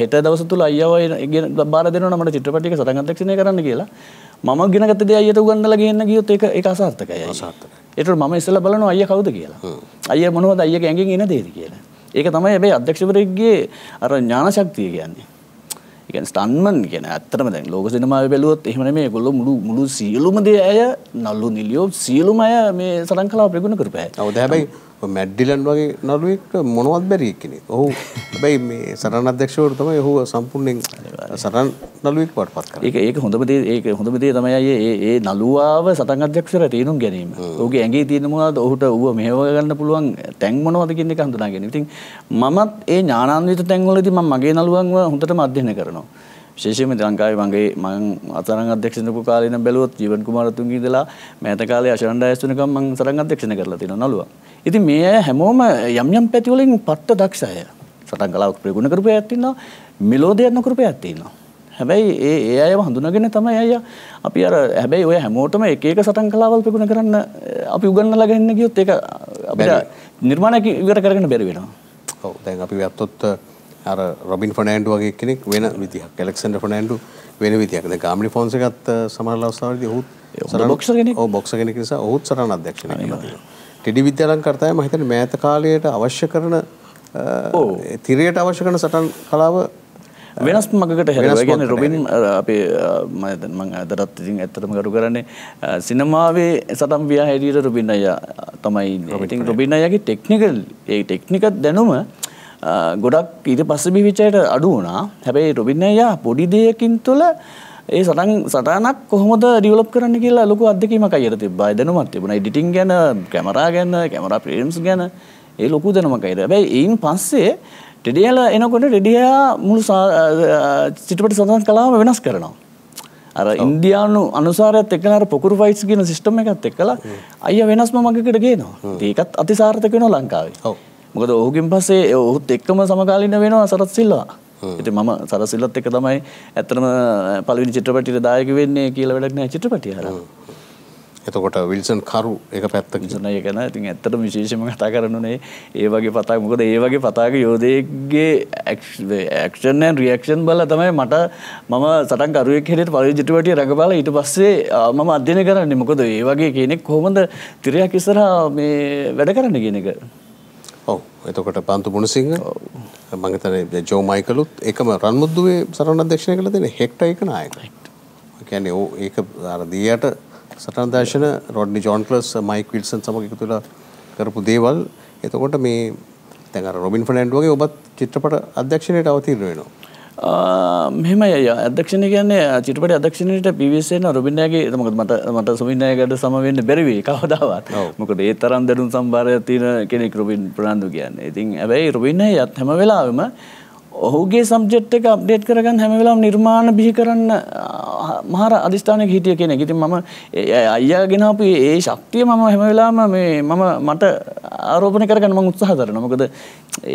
හෙට දවස තුළ අයව ගෙන බාර දෙනවා මට චිත්‍රපටික සටන්ගතක්ෂණය කරන්න කියලා මම ගෙනගත දෙ අයට උගන්නල ගන්න ගියොත් ඒක ඒ අසාර්ථකයි එට මම ඉස්සල බලන අය කවුද කියලා අය මොනවද අය ඇගෙන් එන දේද කියලා ඒක තමයි ඇබේ අධ්‍යක්ෂවරක්ගේ අර ඥාන ශක්තිය කියන්නේ ස්ටන්මන් කියෙන ඇත්තරම දැන් ලෝක සිනමාව බැලුවොත් එහම මේ ගොල්ල මුළු මුළු සියලුමදේ ඇය නල්ලු නිලියෝ සියලුම අය මේ සරං කලා ප්‍රගුණ කරපෑ අවද හැබයි මැඩ්ඩිලන් වගේ නළුවෙක්ට මොනවත් බැරියක් කෙනෙ ඔහු බැයි මේ සරණ අධ්‍යක්ෂවරු තමයි ඔහු සම්පූර්ණයෙන් සරන් නළුවෙක් පට පත් ඒක ඒක හොඳමදේ ඒක හොඳමදේ තමයි ඒ නළුවාව සතන් අධ්‍යක්ෂර තේරුම් ගැනීම ඔහුගේ ඇගේ තියෙනවාද ඔහුට ඌව මෙහෙව ගන්න පුළුවන් තැන් මොනවද කියන එක හඳුනාගෙන ඉතින් මමත් ඒ ඥානාන්විත තැන්වලදී මම මගේ නළුවන්ව හොඳටම අධ්‍යයනය කරනවා විශේෂම ලංකායි මගේ මං අතරන් අධ්‍යක්ෂණකු කාලන බැලුවොත් ජීවන් කුමාරතුන්ගේ දලා මෑත කාලේ අශරණ්ඩ ඇස්තුනකම් මං සරන් අධ්‍යක්ෂණ කරලා තියෙන නළුව. ඉතින් මේ හැමෝම යම් යම් පැතිවලින් පට්ට දක්ෂය සටන් කලාවක් ප්‍රගුණ කරපු ඇත්තින්නවා මෙලෝදයන්න කරපය ඇත්තින්නවා. හැබැයි ඒ ඒ අයව හඳුනගෙන තමයි අය අපි අර හැබැයි ඔය හැමෝටම එක එක සටන් කලාවල් ප්‍රගුණ කරන්න අපි උගන්නලා ගන්න ගියොත් ඒක අපිට නිර්මාණයක් ඉවර කරගෙන බැරි වෙනවා. ඔව් දැන් අපි ගත්තොත් අර රොබින් ෆොනෑන්ඩු වගේ කෙනෙක් වෙන විදිහක් ඇලෙක්සන්ඩර් ෆොනෑන්ඩු වෙන විදිහක් දැන් ගාම්ලි ෆොන්ස් එකත් සමහර අවස්ථාවලදී ඔහුත් බොක්සර් කෙනෙක් ඔව් බොක්සර් කෙනෙක් නිසා ඔහුත් සරණ අධ්‍යක්ෂණය කරනවා ටෙඩි විද්‍යාලංකර තමයි මම හිතන්නේ මෑත කාලයට අවශ්‍ය කරන තිරයට අවශ්‍ය කරන සටන් කලාව වෙනස් මගකට හැරගෙන රොබින් අපේ මයතන් මං අදරත් ඉතින් ඇත්තටම කරු කරන්නේ සිනමාවේ සටම් ව්‍යා හැටියට රොබින් අයියා තමයි ඉන්නේ. ඉතින් රොබින් අයියාගේ ටෙක්නිකල් ඒ ටෙක්නිකල් දැනුම ගොඩක් ඊට පස්ස බිවිචයට අඩු වුණා හැබැයි රොබින්න එයා පොඩි දෙයකින් තුළ ඒ සටන් සටනක් කොහොමද ඩියවලප් කරන්න කියලා ලොකු අදකීමක් අයට තිබා දැනුමත් තිබුණ ඩිටිං ගැන කැමරා ගැන්න කැමරා ප්‍රේම්ස් ගැන ඒ ලොකු දැනමක් අයට බැයි එයින් පස්සේ ටෙඩියල එනකොට ටෙඩියා මුළු චිටපට සඳන් කලාම වෙනස් කරනවා. අර ඉන්දයානු අනුසාරත් එක්කනර පොකුරු ෆයිස් ගෙන සිිටම එකත් එක්කලා අය වෙනස්ම මගකට ගේනවා ඒකත් අතිසාර්ථක වෙන ලංකාවේ. මොකද ඔහුගින් පසේ ඔහුත් එක්කම සමකාලින වෙනවා සරත් සිල්ලා ඉති මම සරසිල්ලත් එක තමයි ඇතරම පලවි චිත්‍රපටිට දායක වෙන්නේ කියල වැඩක් නෑ චිත්‍රපටිය හර එතකොට විල්සන් කරු එක පැත්ත කිසන ගැන ඉතින් ඇත්තට විශේෂම කතා කරනුනේ ඒ වගේ පතා මොකද ඒ වගේ පතාක යෝදයගේ ඇක්ෂන් රියක්ෂන් බල තමයි මට මම සටන් කරුවෙක් හෙට පල ජිටවටිය රඟබල ඊට පස්සේ මම අධ්‍යන කරන්නේ මොකද ඒ වගේ කෙනෙක් හොමද තිරයක් ඉස්සර මේ වැඩ කරන්න ගෙනක ඔව් එතකොට පන්තු ගුණසිංහ මංගතන ජෝ මයිකලුත් එකම රන්මුද්දුවේ සරණ අධ්‍යක්ෂණය කළ දෙන හෙක්ට එක නායක කියන්නේ ඕ ඒක අර දීයට සටන් දර්ශන රොඩ්නි ජොන්ට්ලස් මයික් විල්සන් සමග එකතු වෙලා කරපු දේවල් එතකොට මේ දැන් අර රොබින් ෆර්නැන්ඩෝ වගේ ඔබත් චිත්‍රපට අධ්‍යක්ෂණයට අවතීර්ණ වෙනවා මෙම ය අදක්ෂණ කියන්නේ චිටපට අදක්ෂණයට පිවිසෙන් රුබින්නෑගේ මකත් මට මට සුමින්නයකට සමවෙන්න බැරිවේ කවදාවත් මොකට ඒ තරම් දැරුම් සම්භාරය තියන කෙනෙක් රුබින් ප්‍රාන්දු කියන්නේ ඉතින් ඇබැයි රුබින්න යත් හැම වෙලාවම ඔහුගේ සබ්ජෙට් එක අප්ඩේට් කරගන්න හැමවෙලාම් නිර්මාණ බිහි කරන්න මහර අධිස්ථානක හිටිය කෙනෙ ඉතින් මම අයියා ගෙනාපු ඒ ශක්තිය මම හැමවෙලාම මේ මම මට ආරෝපණය කරගන්න මං උත්සාහ කරන මොකද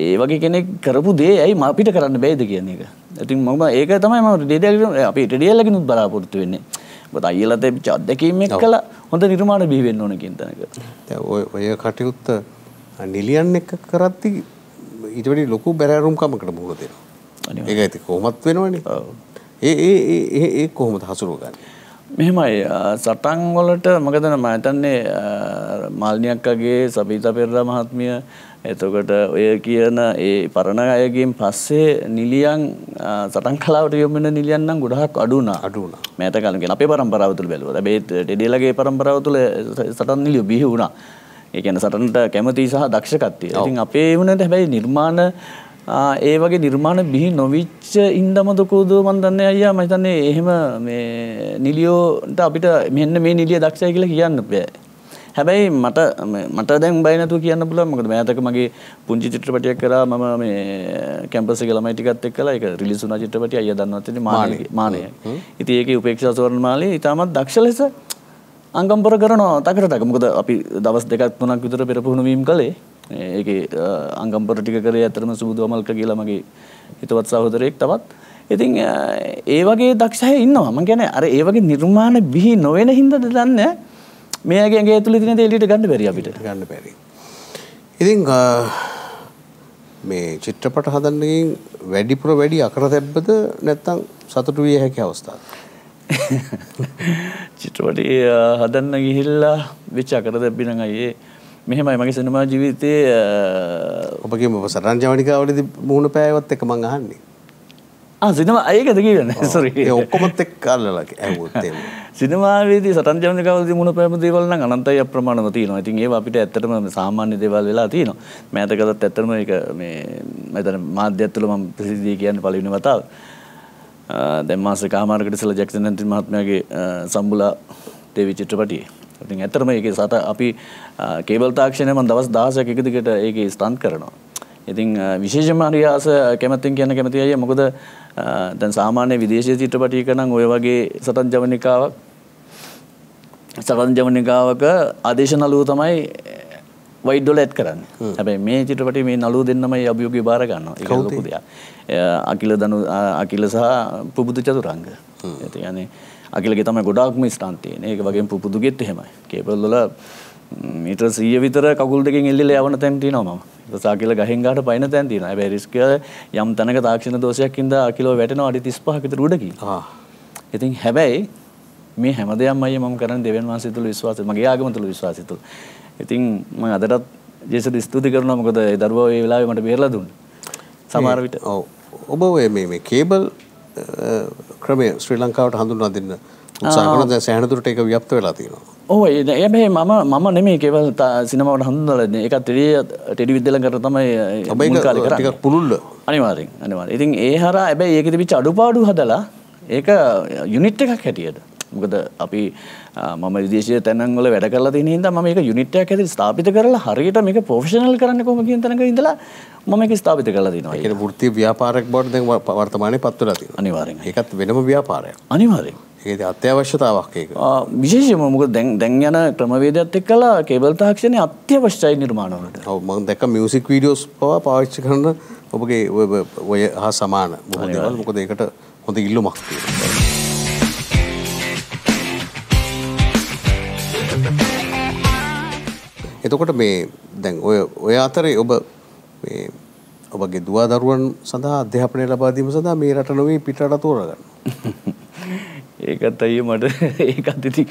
ඒ වගේ කෙනෙක් කරපු දේ ඇයි ම අපිට කරන්න බේද කියන එක ඇතින් මම ඒක තමයි ම ඩෙඩල් අපි ටඩියල්ලක නුත් බලාපොරත්තු වෙන්නේ බත් අයිලත චද්දැකීම කළ හොඳ නිර්මාණ බිහිවෙන්න ඕන කින්තනක ඔය කටයුත්ත නිලියන් එක කරත්ති ඉටවැඩි ලොකු බැරෑරුම්කමකට මුහුණ දෙනවා ඒ ඇති කොහොමත් වෙනවන ඒ ඒ කොහොමද හසුරුවගන්න මෙහෙමයි සටන්වලට මගදන මඇතන්නේ මල්නියක්කගේ සබීත පෙරලා මහත්මිය එතකොට ඔය කියන ඒ පරණ අයගෙන් පස්සේ නිලියන් සටන් කලාවට යොමෙන නිලියන්නම් ගොඩහක් අඩුන අඩුන මෑත කලගෙන අපේ පරම්පරාවතුළ බැලුව බේත් ඩෙඩියලගේ පරම්පරාව තුළ සටන් නිලිය බිහි වුණා ඒකන සටනට කැමති සහ දක්ෂකත්තිය ඉතින් අපේ වනට හැබැයි නිර්මාණ ඒ වගේ නිර්මාණ බිහි නොවිච්ච ඉන්දමතකෝද මන්දන්න අයියා මහිතන්නේ එහෙම නිලියෝට අපිට මෙන්න මේ නිලිය දක්ෂය කියලා කියන්න බෑ හැබැයි මට මට දැන් බයිනතු කියන්න පුල මකට මෑතක මගේ පුංචි චිත්‍රපටියක් කරා මම මේ කැම්පස ගලමයිටිකත් එක් කලා එක රිලිසුනා චිත්‍රපටිය අය දන්නවත්තේ මානය ඉති ඒක උපේක්ෂ සවරණ මාලේ ඉතාමත් දක්ෂ ලෙස අංගම්පර කරනවා තකරටක මොකද අපි දවස් දෙකත් තුනක් විතර පෙරපුහුණුවීම් කළේ ඒ අංගම්පර ටික කරේ ඇතරම සූදුවමල්ක කියලමගේ හිතවත් සහෝදරයෙක් තවත් ඉතින් ඒ වගේ දක්ෂය ඉන්නවා ම ගැන අර ඒ වගේ නිර්මාණ බිහි නොවෙන හින්දද දන්න මේගේ තුළ තින එලිට ගන්න බැරි අපිට ගන්න බැරි ඉතිං මේ චිත්‍රපට හදන්නකින් වැඩිපුර වැඩි අකර තැබ්බද නැත්තං සතුට විය හැකි අවස්ථාව චිත්‍රපටි හදන්න ගිහිල්ලා විච්චා කර දැබ්බින අයේ මෙහෙමයි මගේ සිනමා ජීවිතය ඔබගේ ඔබ සරන් ජවනිකාවලද මුණ පෑවත් එක මං අහන්නේ සිනම අයකද කියන්න සරේ ඔක්කොමත් එක් කල්ලලක ඇ සිනමාවේදී සටන් ජනකවද මුණ පැමතිවලන අනන්තය ප්‍රමාණම තියනවා ඉතින් ඒ අපිට ඇත්තටම සාමාන්‍ය දෙවල් වෙලා තියනවා මෑතකදත් ඇත්තරම එක මේ මෙතන මාධ්‍යත්තුල ම ප්‍රසිද්ධිය කියන්න පලිනි වතාව දැම්මාස කාමාරකට සල ජැක්සන් ඇති මහත්මයගේ සම්බුලා ටේවි චිත්‍රපටිය ඉතින් ඇතරම ඒ සත අපි කේබල් තාක්ෂණයම දවස් දාසයක් එකදිකට ඒක ස්ටන් කරනවා. ඉතින් විශේෂම අරියාස කැමැතින් කියන කැමති අය මොකද දැන් සාමාන්‍ය විදේශය චිත්‍රපටියක නම් ඔය වගේ සටන් ජවනිකාවක් සටන් ජවනිකාවක ආදේශ නලුව තමයි වයි ඩොලට් කරන්න හැබයි මේ චිත්‍රපට මේ නලු දෙන්නමයි අභියෝග බාරගන්න එකවුපුදය අකිල දනු අකිල සහ පුබුදු චතුරංග ඇති යන්නේ අකිලගේ තම ගොඩක්ම ස්ටාන්තියන ඒ වගේ පුපුදු ගෙට් හෙමයි කේපල්ලොල මීට සීය විතර කකුල් දෙකින් එල්ලිල යවන තැන්ටි නොම සාකිල ගහෙන්ගට පයින තැන්තින බැරිස්ක යම් තැනක තාක්ෂණ දෝෂයක්කින්ද අකිලෝ වැටන අඩි තිස්පහකිත රුඩකි ඉතින් හැබැයි මේ හැමදයම් අය මම කරන දෙවන් වාසිතුළ විශවාස මගේ ආගමතුළ විශවාසිතුළ ඉතින් ම අදටත් ජෙසට ස්තුති කරන මොකද දරුව ඒ වෙලා මට බේරලා දුන්න සමාරවිට ඔව ඔබ ඔය මේ කේබල් ක්‍රමේ ශ්‍රී ලංකාවට හඳුන්වා දෙන්න උත්සාහන දැ සෑහනතුරට එක ව්‍යප්ත වෙලා තියෙනවා ඕ එය මේ මම මම නෙමේ කෙවල් සිනමට හඳුදල එක තෙරිය ටෙඩි විද්දල කර තමයි කාලක පුළුල්ල අනිවාරෙන් අනිවා ඉතින් ඒ හර ඇබැයි ඒකතිපිච් අඩුපාඩු හදලා ඒක යුනිට් එකක් හැටියට මොකද අපි මම විදේශ තැනන්වල වැඩ කරලා තියෙන හින්දා මම මේක යුනිට් එකක් ඇතුළේ ස්ථාපිත කරලා හරියට මේක ප්‍රොෆෙෂනල් කරන්න කොහොමද කියන තැනක ඉඳලා මම මේක ස්ථාපිත කරලා තිනවා. ඒ කියන්නේ වෘත්තීය ව්‍යාපාරයක් බවට දැන් වර්තමානයේ පත් වෙලා තියෙනවා. අනිවාර්යෙන්. ඒකත් වෙනම ව්‍යාපාරයක්. අනිවාර්යෙන්. ඒක අත්‍යවශ්‍යතාවක් ඒක. විශේෂයෙන්ම මොකද දැන් දැන් යන ක්‍රමවේදයත් එක්කලා කේබල් තාක්ෂණය අත්‍යවශ්‍යයි නිර්මාණවලට. ඔව් මම දැක්ක මියුසික් වීඩියෝස් පවා පාවිච්චි කරන ඔබගේ ඔය හා සමාන බොහෝ දේවල් මොකද ඒකට හොඳ ඉල්ලුමක් තියෙනවා. එතකොට මේ දැන් ඔය ඔය අතරේ ඔබ මේ ඔබගේ දුවා දරුවන් සඳහා අධ්‍යාපනය ලබා දීම සඳහා මේ රට නොවේ පිටරට තෝරගන්න. ඒකත් අයිය මට ඒකත් ඉති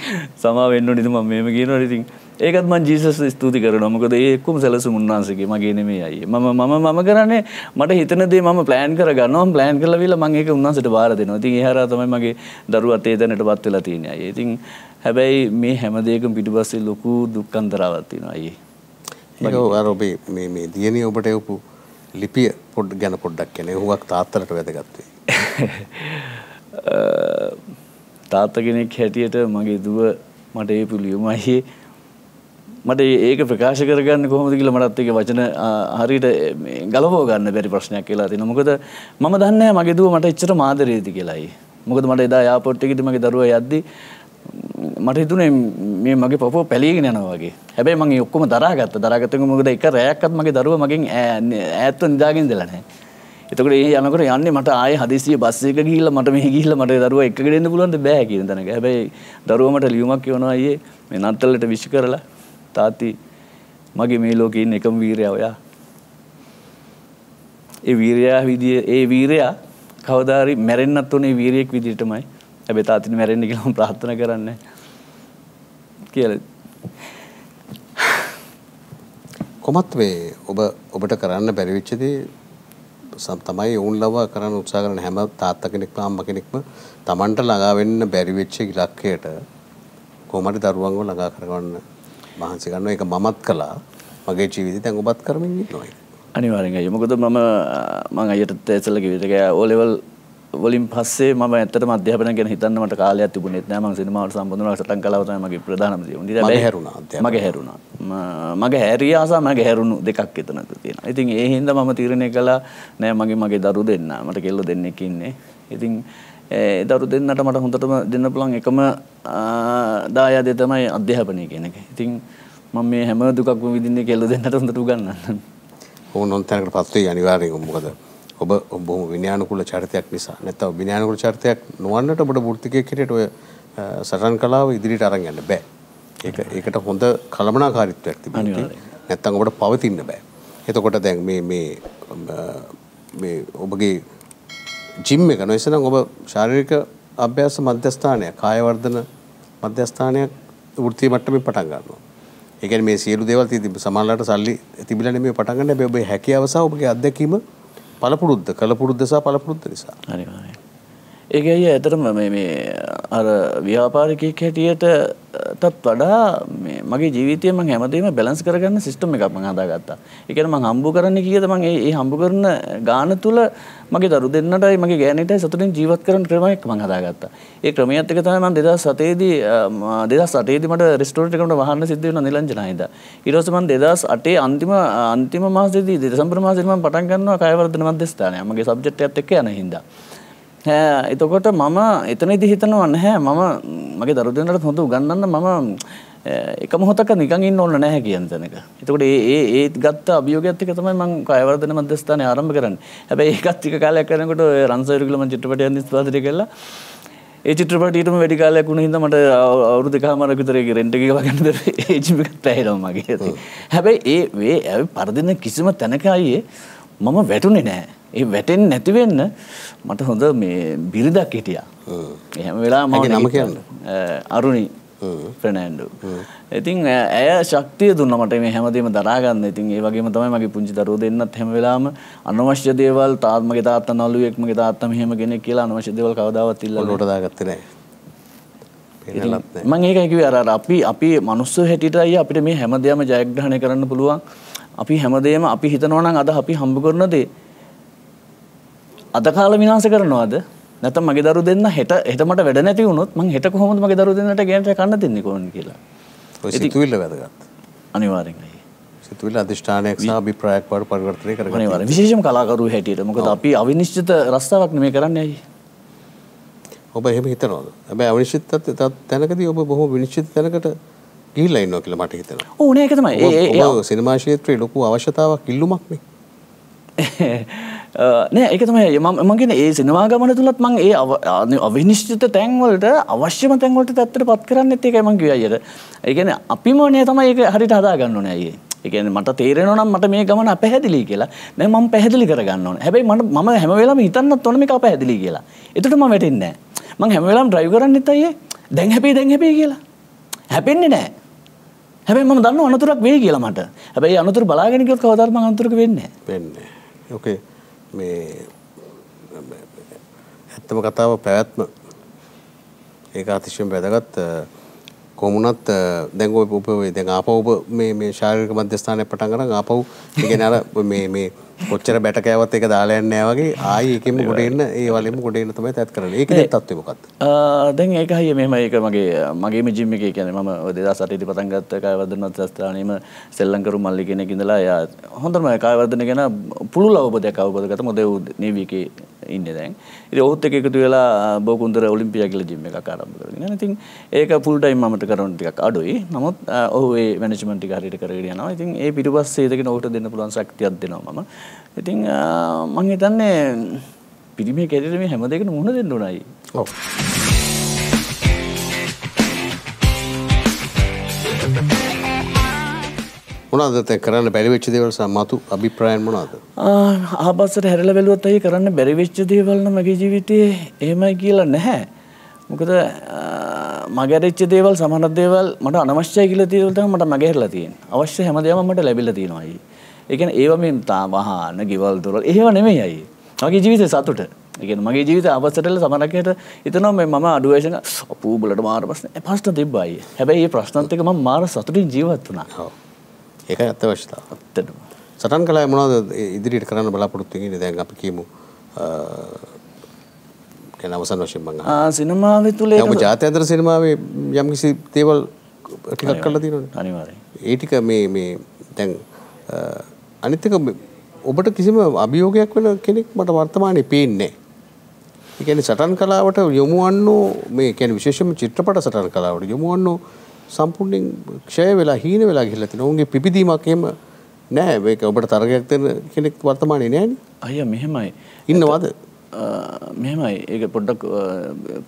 සමාවෙන්න නිති ම මෙම කියන ඉතින් ඒකත් මන් ජීසස් ස්තුති කර නොමකද ඒකුම් සැලසු උන්නාන්සගේ මගේ නෙමේ අයි ම ම ම කරන්නේ මට හිතනදේ ම පලෑන් කර ගන්නවා පලෑන් කල විල මංඒක උන්සට බාරදෙනවා ති හරතමයි මගේ දරුවත් ඒතනට පත්වෙලා තියෙන අයි ඉතින් හැබැයි මේ හැමදේකම් පිටිබස්සේ ලොකු දුක්කන්තරාවත්තින අයි ඔබේ මේ දියනී ඔබට යොපු ලිපිය පොඩ් ගැන පොඩ්ඩක් කැන හුවක් තාත්තලට වැදගත්වේ තාත්ත කෙනෙක් හැටියට මගේ දුව මට ඒ පිළියුමයි මට ඒක ප්‍රකාශ කරගන්න කොහොමද කියලා මටත් ඒක වචන හරියට ගලපව ගන්න බැරි ප්‍රශ්නයක් කියලා තියෙනවා. මොකද මම දන්නේ මගේ දුව මට එච්චර මාදරේද කියලායි. මොකද මට එදා එයාපෝට් එකේදී මගේ දරුවා යද්දි මට හිතුනේ මේ මගේ පපුව පැලීගෙන යනවා වගේ. හැබැයි මම ඔක්කොම දරාගත්තා. දරාගත්තම මොකද එක රැයක්වත් මගේ දරුවා මගෙන් ඈත්ව නිදාගෙන ඉඳලා නැහැ. එතකට ඒ යනකට යන්න මට ආය හදිසිය බස්සයක ගිල්ල මට මේ ගිල්ල මට දරුව එකගෙන්න පුලන්ට බෑ කියන තැන හැබයි දරුවමට ලියුමක් යවනවායේ මේ නත්තලට විශ් කරලා තාත්ති මගේ මේ ලෝකඉන්න එකම වීරයා ඔයා ඒ වීරයා විදිිය ඒ වීරයා කවදාරි මැරෙන්න්නත් වනේ වීරයෙක් විදිටමයි ඇබ තාතින මැරෙන්ි කියලම් ප්‍රාථන කරන්න කියල කොමත් වේ ඔබ ඔබට කරන්න බැරිවිච්චදී සම් තමයි ඔවුන් ලවා කරන්න උත්සාහ කරන හැම තාත්තා කෙනෙක්ම අම්මා කෙනෙක්ම Tamanට ළඟා වෙන්න බැරි වෙච්ච ඉලක්කයට කොහොමද දරුවන්ව ළඟා කරගන්න මහන්සි ගන්නවා ඒක මමත් කළා මගේ ජීවිතේ දැන් ඔබත් කරමින් ඉන්නවා අනිවාර්යෙන්ම මොකද මම මම අයියට ඇසලා කිව්වේ ඒක ඕ ලෙවල් වලින් පස්සේ ම ඇතට අධ්‍යපන ගැ හිතන්න මට කාලය තිබුණ නෑම සිනමාවට සම්බඳන සටන් කලාවතමගේ ප්‍රධානම හැරුණ මගේ හැරුණ මගේ හැරියාසා මගේ හැරුණු දෙකක් එතනක තියෙන ඉතින් ඒහින්ද මම තීරණය කලා නෑ මගේ මගේ දරු දෙන්න මට කෙල්ල දෙන්නෙක් ඉන්නේ ඉතින් දරු දෙන්නට මට හොඳටම දෙන්න පුළන් එකම දාය දෙතමයි අධ්‍යාපනය කෙනක ඉතින් මම මේ හැම දුකක් විදින්නේ කෙල්ල දෙන්නට හොඳට ගන්න ඕ නොන්තැනකට පත්වේ අනිවාරය මොකද ඔබ බොහොම විනයානුකූල චරිතයක් නිසා නැත්නම් විනයානුකූල චරිතයක් නොවන්නට ඔබට වෘත්තිකයෙක් හැටියට ඔය සටන් කලාව ඉදිරියට අරන් යන්න බෑ. ඒක ඒකට හොඳ කළමනාකාරීත්වයක් තිබුණා. නැත්නම් ඔබට පවතින්න බෑ. එතකොට දැන් මේ මේ මේ ඔබගේ ජිම් එක නොයසනම් ඔබ ශාරීරික අභ්‍යාස මධ්‍යස්ථානයක් කාය වර්ධන මධ්‍යස්ථානයක් වෘත්ති මට්ටමේ පටන් ගන්නවා. ඒ කියන්නේ මේ සියලු දේවල් තිබි සමානලාට සල්ලි තිබිලා නෙමෙයි පටන් ගන්න හැබැයි ඔබේ හැකියාව සහ ඔබගේ අත්දැකීම පළපුරුද්ද කළ පුරුද්ද සහ පළපුරුද්ද නිසා. අනිවාර්යයෙන්. ඒක ඇයි ඇතරම මේ අර ව්‍යාපාරිකයක් හැටියටටත් වඩා මගේ ජීවිතය ම හැමතීම බැලස් කරගන්න සිිස්ටම එකක් හදා ගත්තා එකන ම හම්බු කරන්න කියද මගේ ඒ හම්බු කරන ගාන තුළ මගේ දරු දෙන්නටයි මගේ ගෑනටයි සතුටින් ජීවත් කරන ක්‍රමයක් මං හදා ගත්තා ඒ ක්‍රමියත් එක තමයි මම 2007 දී 2008 මට රෙස්ටෝරන්ට් එකකට වහන්න සිද්ධ වුණා නිලංජනයිද ඊට පස්සේ මම 2008 අන්තිම අන්තිම මාසෙදී දෙසැම්බර් මාසෙදී මම පටන් ගන්නවා කය වර්ධන මධ්‍යස්ථානය මගේ සබ්ජෙක්ට් එකත් එක්ක යන හින්දා එතකොට මම එතනදි හිතනවා නැහැ මම මගේ දරුදනට හොඳ උගන්නන්න මම එක මොහොතක නිකන් ඉන්න ඕන නැහැ කියන තැනක. එතකොට ඒ ඒ ඒත් ගත්ත අභියෝගයත් එක්ක තමයි මම කයවර්ධන මධ්‍යස්ථානය ආරම්භ කරන්නේ. හැබැයි ඒකත් ටික කාලයක් කරනකොට ඔය රන්සවිරුගල මම චිත්‍රපටයක් නිෂ්පාදනය කළා. ඒ චිත්‍රපටයටම වැඩි කාලයක් වුණ හින්දා මට අවුරුදු දෙකමාරක් විතර ඒක රෙන්ට් එකේ වගන්න දර ඒ ජිම් එකත් පැහැිනවා මගේ. හැබැයි ඒ වේ පරදින කිසිම තැනක අයියේ මම වැටුනේ නැහැ. ඒ වැටෙන් නැතිවෙන්න මට හොඳ මේ බිරිදක් හිටිය එහම වෙලා ම නම කියන්න අරුණි ප්‍රනෑන්ඩු ඉතින් ඇය ශක්තිය දුන්නට මේ හැමදීම දරාගන්න ඉතින් ඒ වගේ තමයි මගේ පුංචි දරු දෙන්නත් හැම වෙලාම අනවශ්‍ය දේවල් තාත්මගේ තාත්ත නල්ලුවෙක්මගේ තාත්තම හෙම ගෙන කියලා අනවශ්‍ය දේවල් කවදාවත් ඉල්ල නොටදාගත්තනෑ මං ඒකකිව අර අපි අපි මනුස්ස හැටිටයි අපිට මේ හැමදයම ජයග්‍රහණය කරන්න පුළුවන් අපි හැමදේම අපි හිතනවනම් අද අපි හම්බ කරන දේ අද කාල විනාස කරනවාද නැත මගේ දරු දෙන්න හෙට හෙතමට වැඩ නැති වුණොත් මං හෙට කොහොමද මගේ දරු දෙන්නට ගෑනට කන්න දෙන්නේ කොහොමද කියලා. ඔය සිතුවිල්ල වැදගත්. අනිවාර්යෙන්ම. සිතුවිල්ල අධිෂ්ඨානයක් සහ අභිප්‍රායක් වඩ පරිවර්තනය කරගන්න. අනිවාර්යෙන්. විශේෂම කලාකරුවෝ හැටියට මොකද අපි අවිනිශ්චිත රස්තාවක් නෙමෙයි කරන්නේ අයියේ. ඔබ එහෙම හිතනවාද? හැබැයි අවිනිශ්චිත තැනකදී ඔබ බොහෝ විනිශ්චිත තැනකට ගිහිල්ලා ඉන්නවා කියලා මට හිතෙනවා. ඕනේ ඒක තමයි. ඒ සිනමා ක්ෂේත්‍රයේ ලොකු අවශ්‍යතාවක් ඉල්ලුමක් නේ. Uh, නෑ එක තමයි මමගෙන ඒ සිනවාගමන තුළත් මං ඒ අවිනිශ්චිත තැන්වලට අවශ්‍යම තැන්වලට තැත්තට පත් කරන්න එත්තේ එකමං කිය අයට ඒගැන අපිමනය තමයි එක හරිට හදාගන්න නෑයේ එකන මට තේරෙනනම් මට මේ ගමන පැහැදිලි කියලා නෑ මම පැහැදිලි කරගන්න හැබයි මට ම හැමවෙලාම හිතන්න තොනම අප පැදිලි කියලා එතුටම වැටන්න මං හැමවෙලාම් ්‍රයි කරන්න එතයියේ දැන් හැපේ දැන් හැපේ කියලා හැපෙන්නේ නෑ හැබැ ම දන්න අනතුරක් වේ කියලා මට හැබයි අනතුර බලාගෙනකත් කවදර්ම අනතුරක වෙන්න වෙන්නේ ඕකේ මේ ඇත්තම කතාව පැවැත්ම ඒක අතිශයෙන් වැදගත් කොමුණත් දැංගෝ උපේ දැන් ආපව මේ මේ ශාරික මධ්‍යස්ථානය පටන් ගන්න ආපව් ඒ කියන්නේ අර මේ මේ කොච්චර බැට කෑවත් එක දාලා යන්නේ නැහැ වගේ ආයි එකෙම කොට එන්න ඒ වලෙම කොට එන්න තමයි තත් කරන්නේ. ඒකේ තත්ත්වය මොකක්ද? දැන් ඒක හයිය මෙහෙම ඒක මගේ මගේම ජිම් එකේ කියන්නේ මම 2008 ඉඳි පටන් ගත්ත කායවර්ධන මධ්‍යස්ථානයේම සෙල්ලම්කරු මල්ලි කෙනෙක් ඉඳලා එයා හොඳම කායවර්ධන ගැන පුළුල් අවබෝධයක් අවබෝධ ගත්තා. මොකද ඒ නීවිකේ ඉන්නේ දැන්. ඉතින් ඔහුත් එක්ක එකතු වෙලා බෝකුන්දර ඔලිම්පියා කියලා ජිම් එකක් ආරම්භ කරගෙන. ඉතින් ඒක ෆුල් ටයිම් මමට කරන ටිකක් අඩුයි. නමුත් ඔහු ඒ මැනේජ්මන්ට් ටික හරියට කරගෙන යනවා. ඉතින් ඒ පිටුපස්සේ ඉඳගෙන ඔහුට දෙන්න පුළුවන් ශක්තියක් දෙනවා මම. ඉතිං මං හිතන්නේ පිරිමි කෙරට මේ හැම දෙකට මුහුණ දෙන්න නයි ඔව. මොනද කරන්න බැරිවෙච්ච දේවල් සමතු අභිප්‍රායන් මොනද ආපස්සට හැරල බැලුවත් ඇයි කරන්න බැරිවෙච්ච දේවල්න මගේ ජීවිතයේ එහෙමයි කියලා නැහැ මොකද මගරච්ච දේවල් සමහත් දේවල් මට අනවශ්‍යය කියල තිීරතම මට මගේරලා තියෙන් අවශ්‍ය හැමදේම මට ලැබිල තියෙනවායි එකන ඒව මේ තාමහාන ගෙවල් දුරල් ඒව නෙමෙයි අයි මගේ ජීවිතය සතුට එකන මගේ ජීවිත අවසටල සමරකයට එතනවා මේ මම අඩුවේශන පූබලට මාර ප්‍රශ්න පස්්න තිබ්බයි හැබැයි ඒ ප්‍රශ්නන්තක ම මාර සතුටින් ජීවත් වනා ඒක ඇත්ත වශතා ඇත්තටම සටන් කලා මොනද ඉදිරිට කරන්න බලාපොරොත්තුගෙන දැන් අපි කියමු අවසන් වශයෙන් මං සිනමාව තුළේ ජාත්‍යන්තර සිනමාවේ යම් කිසි දේවල් ටිකක් කරලා තියෙනවනේ අනිවාර්යෙන් ඒ ටික මේ මේ දැන් අනිත් එක ඔබට කිසිම අභියෝගයක් වෙන කෙනෙක් මට වර්තමානයේ පේන්නේ නැහැ. ඒ සටන් කලාවට යොමු වන්නෝ මේ කියන්නේ විශේෂයෙන්ම චිත්‍රපට සටන් කලාවට යොමු වන්නෝ සම්පූර්ණයෙන් ක්ෂය වෙලා හීන වෙලා ගිහිල්ලා තිනවා. උන්ගේ පිපිදීමක් එහෙම නෑ මේක ඔබට තරගයක් දෙන්න කෙනෙක් වර්තමානයේ නෑනේ. අයියා මෙහෙමයි. ඉන්නවද? මෙමයි ඒක පොඩ්ඩක්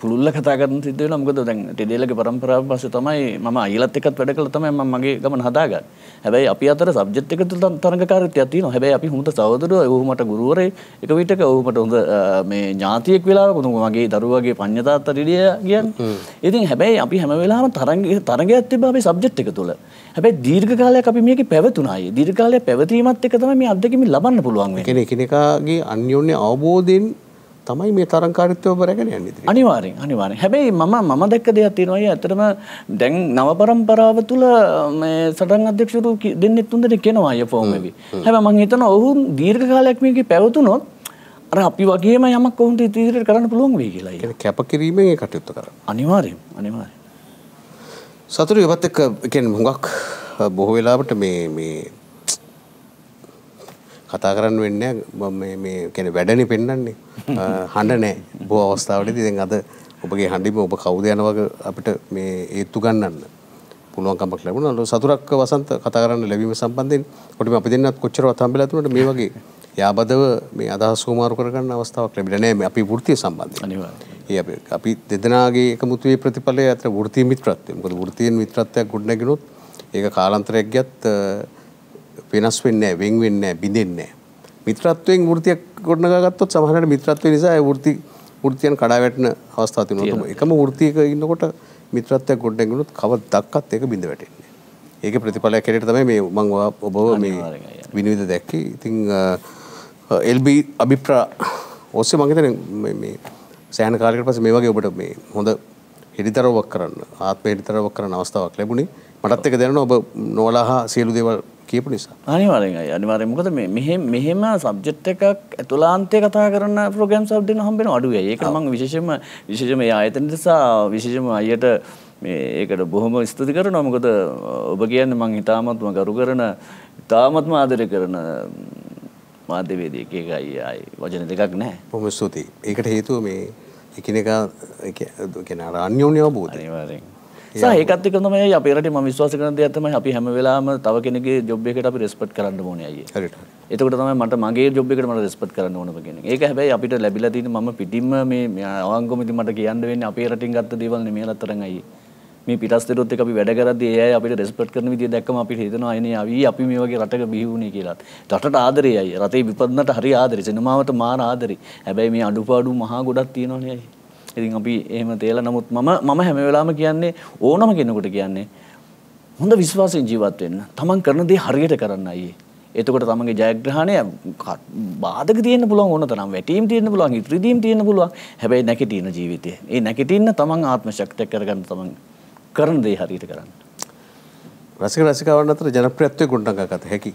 පුළුල්ල කතාගර සිදේ මොකද දැන් ටෙඩේලක පරම්පරාව පස තමයි ම ඉලත් එකත් වැඩ කළ තම ම මගේ ගමන හදාග හැබයි අපි අතර සබ්ජෙට් එක තරකාරත ඇතින හැබැයි අපි හොට සවදර හමට ගුරුවර එක විටක ඔහුමට හොඳ මේ ඥාතියෙක් වෙලා කුණු මගේ දරුවගේ පඤ්ඥතාත්ත රිඩිය කියන් ඉතින් හැබැයි අපි හැම වෙලාම තරගේ තරග ඇති බේ සබ්ජෙට් එක තුළ හැබැයි දීර්ඝ කාලයක් අපි මේක පැවතුනායි දීර්ඝ කාලය පැවතීමත් එක තමයි මේ අත්දැකීම් ලබන්න පුළුවන් වෙන්නේ. කෙනෙකුගේ අන්‍යෝන්‍ය අවබෝධයෙන් තමයි මේ තරංකාරිත්වය රැගෙන යන්නේ. අනිවාර්යෙන් අනිවාර්යෙන්. හැබැයි මම මම දැක්ක දෙයක් තියෙනවා. ඒ ඇත්තටම දැන් නව પરම්පරාව තුල මේ සටන් අධ්‍යක්ෂකවරු දෙන්නේ තුන් දෙනෙක් එනවා අය ෆෝම් එකේ. හැබැයි මම හිතනවා ඔහු දීර්ඝ කාලයක් මේකේ පැවතුනොත් අර අපි වගේම යමක් ඔවුන්ට ඉදිරියට කරන්න පුළුවන් වෙයි කියලා. ඒ කියන්නේ කැපකිරීමෙන් ඒ කටයුතු කරන්න. අනිවාර්යෙන් අනිවාර්යෙන්. සතුටු ඒවත් එක්ක කියන්නේ හුඟක් බොහෝ වෙලාවට මේ මේ කතා කරන්න වෙන්න කැන වැඩනි පෙන්න්නන්නේ හඬ නෑ බෝ අවස්ථාවට තිදෙන් අද ඔබගේ හඬිම ඔබ කවුද යනවක අපිට මේ ඒත්තු ගන්නන්න පුළුවන්කමක් ලැබුණ ලො සතුරක් වසන්ත කතා කරන්න ලැබීම සම්බන්ධයෙන් කොටම අපි දෙන්නත් කොච්චර අතම්බලතුනට මේ වගේ යාබදව මේ අදහස් සෝමාරු කරගන්න අවස්ථාවක් ලැබිට නෑ මේ අපි ෘතිය සම්බන්ධ අනිවාර්ය ඒ අපි දෙදනාගේ එකමුතුවේ ප්‍රතිඵලය අතර වෘත්තීය මිත්‍රත්වය. මොකද වෘත්තීය මිත්‍රත්වයක් ගොඩනැගුණොත් ඒක කාලාන්තරයක් ගියත් වෙනස් වෙන්නේ නැහැ, වෙන් වෙන්නේ නැහැ, බිඳෙන්නේ නැහැ. මිත්‍රත්වයෙන් වෘත්තියක් ගොඩනගා ගත්තොත් සමහරවිට මිත්‍රත්වය නිසා ඒ වෘත්ති වෘත්තියන් කඩා වැටෙන අවස්ථා තියෙනවා. එකම වෘත්තියක ඉන්නකොට මිත්‍රත්වයක් ගොඩනගනොත් කවදාවත් ඒක බිඳ වැටෙන්නේ නැහැ. ඒක ප්‍රතිඵලයක් හැටියට තමයි මේ මම ඔබව මේ විනිවිද දැක්කේ. ඉතින් එල්බි අභිප්‍රා ඔස්සේ මම හිතන්නේ මේ සෑහන කාලයකට පස්සේ මේ වගේ ඔබට මේ හොඳ හෙඩිතරවක් කරන්න ආත්මය හෙඩිතරවක් කරන්න අවස්ථාවක් ලැබුණේ. මටත් එක දැනෙනවා ඔබ නොවලා හා සියලු දේවල් කියපු නිසා අනිවාරෙන් අනිවාරය මොකද මෙහෙ මෙහෙම සබ්ජෙට් එකක් ඇතුලාන්තය කතා කරන්න ප්‍රගම් සබ්දන හම්බෙන අඩුවේ ඒක මං විශෂම විශෂම ආයතන නිසා විශෂම අයට ඒකට බොහොම ස්තුති කරන නොමකොද ඔබ කියන්න මං හිතාමත්ම ගරු කරන ඉතාමත්ම ආදර කරන මාධ්‍යවේදී එකක අයියි වචන දෙකක් නෑ පොම ස්තුති ඒකට හේතුව මේ එකනෙකා අරාන්‍යෝන්‍ය අවබෝධ නිවාරෙන් සහ ඒකත් එක්ක තමයි අපේ රටේ මම විශ්වාස කරන දේ තමයි අපි හැම වෙලාවෙම තව කෙනෙකුගේ ජොබ් එකට අපි රෙස්පෙක්ට් කරන්න ඕනේ අයියේ. හරියට. එතකොට තමයි මට මගේ ජොබ් එකට මට රෙස්පෙක්ට් කරන්න ඕන කෙනෙක්. ඒක හැබැයි අපිට ලැබිලා තියෙන මම පිටින්ම මේ අවංගම ඉතින් මට කියන්න වෙන්නේ අපේ රටින් ගත්ත දේවල් නෙමෙයි අතරන් අයියේ. මේ පිටස්තරුත් එක අපි වැඩ කරද්දී ඒ අය අපිට රෙස්පෙක්ට් කරන විදිය දැක්කම අපිට හිතෙනවා අනේ අවි අපි මේ වගේ රටක බිහි වුණේ කියලා. රටට ආදරේ අය. රටේ විපන්නට හරි ආදරේ. සිනමාවට මාන ආදරේ. හැබැයි මේ අඩුපාඩු මහා ගොඩක් තියෙනවනේ අයියේ. ඉතින් අපි එහෙම තේලා නමුත් මම මම හැම වෙලාම කියන්නේ ඕනම කෙනෙකුට කියන්නේ හොඳ විශ්වාසයෙන් ජීවත් වෙන්න. තමන් කරන දේ හරියට කරන්න අයියේ. එතකොට තමන්ගේ ජයග්‍රහණය බාධක තියෙන පුළුවන් ඕන තරම් වැටීම් තියෙන පුළුවන් ඉදිරිදීම් තියෙන පුළුවන්. හැබැයි නැගිටින ජීවිතය. ඒ නැගිටින්න තමන් ආත්ම ශක්තිය කරගන්න තමන් කරන දේ හරියට කරන්න. රසික රසිකාවන් අතර ජනප්‍රියත්වය ගොඩනගා ගත හැකි.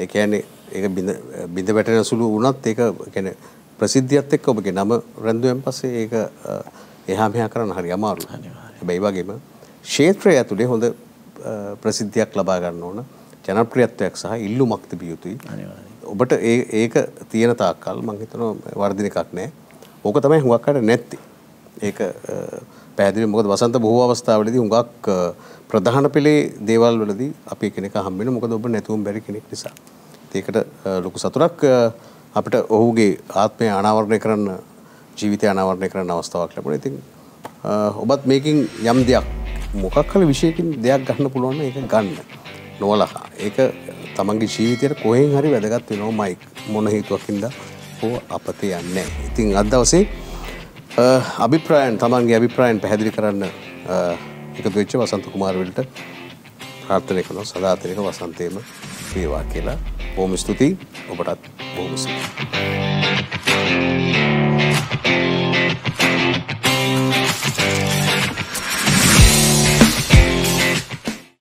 ඒ කියන්නේ ඒක බිඳ බිඳ වැටෙන සුළු වුණත් ඒක කියන්නේ ප්‍රසිද්ධියත් එක්ක ඔබගේ නම රැඳුවෙන් පස්සේ ඒක එහා මෙහා කරන්න හරි අමාරු හැබැයි වගේම ක්ෂේත්‍රය ඇතුළේ හොඳ ප්‍රසිද්ධියක් ලබා ගන්න ඕන ජනප්‍රියත්වයක් සහ ඉල්ලුමක් තිබිය යුතුයි ඔබට ඒක තියෙන තාක්කල් මං හිතනවා වර්ධන එකක් නෑ ඕක තමයි හුඟක් අට නැත්ති ඒක පැදිලි මොකද වසන්ත බොහෝ අවස්ථාවලදී හුඟක් ප්‍රධාන පෙළේ දේවල් වලදී අපි කෙනෙක් හම්බෙන මොකද ඔබ නැතුම් බැරි කෙනෙක් නිසා ඒකට ලොකු සතුරක් අපිට ඔහුගේ ආත්මය අනාවරණය කරන්න ජීවිතය අනාවරණය කරන්න අවස්ථාවක් ලැබුණ ඉතින් ඔබත් මේකින් යම් දෙයක් මොකක් කල විෂයකින් දෙයක් ගන්න පුළුවන් එක ගන්න නොවලහා ඒක තමන්ගේ ජීවිතයට කොහෙන් හරි වැදගත් වෙනවා මයි මොන හිතුවකින්ද හෝ අපතේ යන්නේ ඉතින් අදවසේ අභිප්‍රායන් තමන්ගේ අභිප්‍රායන් පැහැදිලි කරන්න එකතු වෙච්ච වසන්ත කුමාරවලට ප්‍රාර්ථනය කරනවා සදාතනික වසන්තේම सेवा के ओम स्तुति ओम स्तुति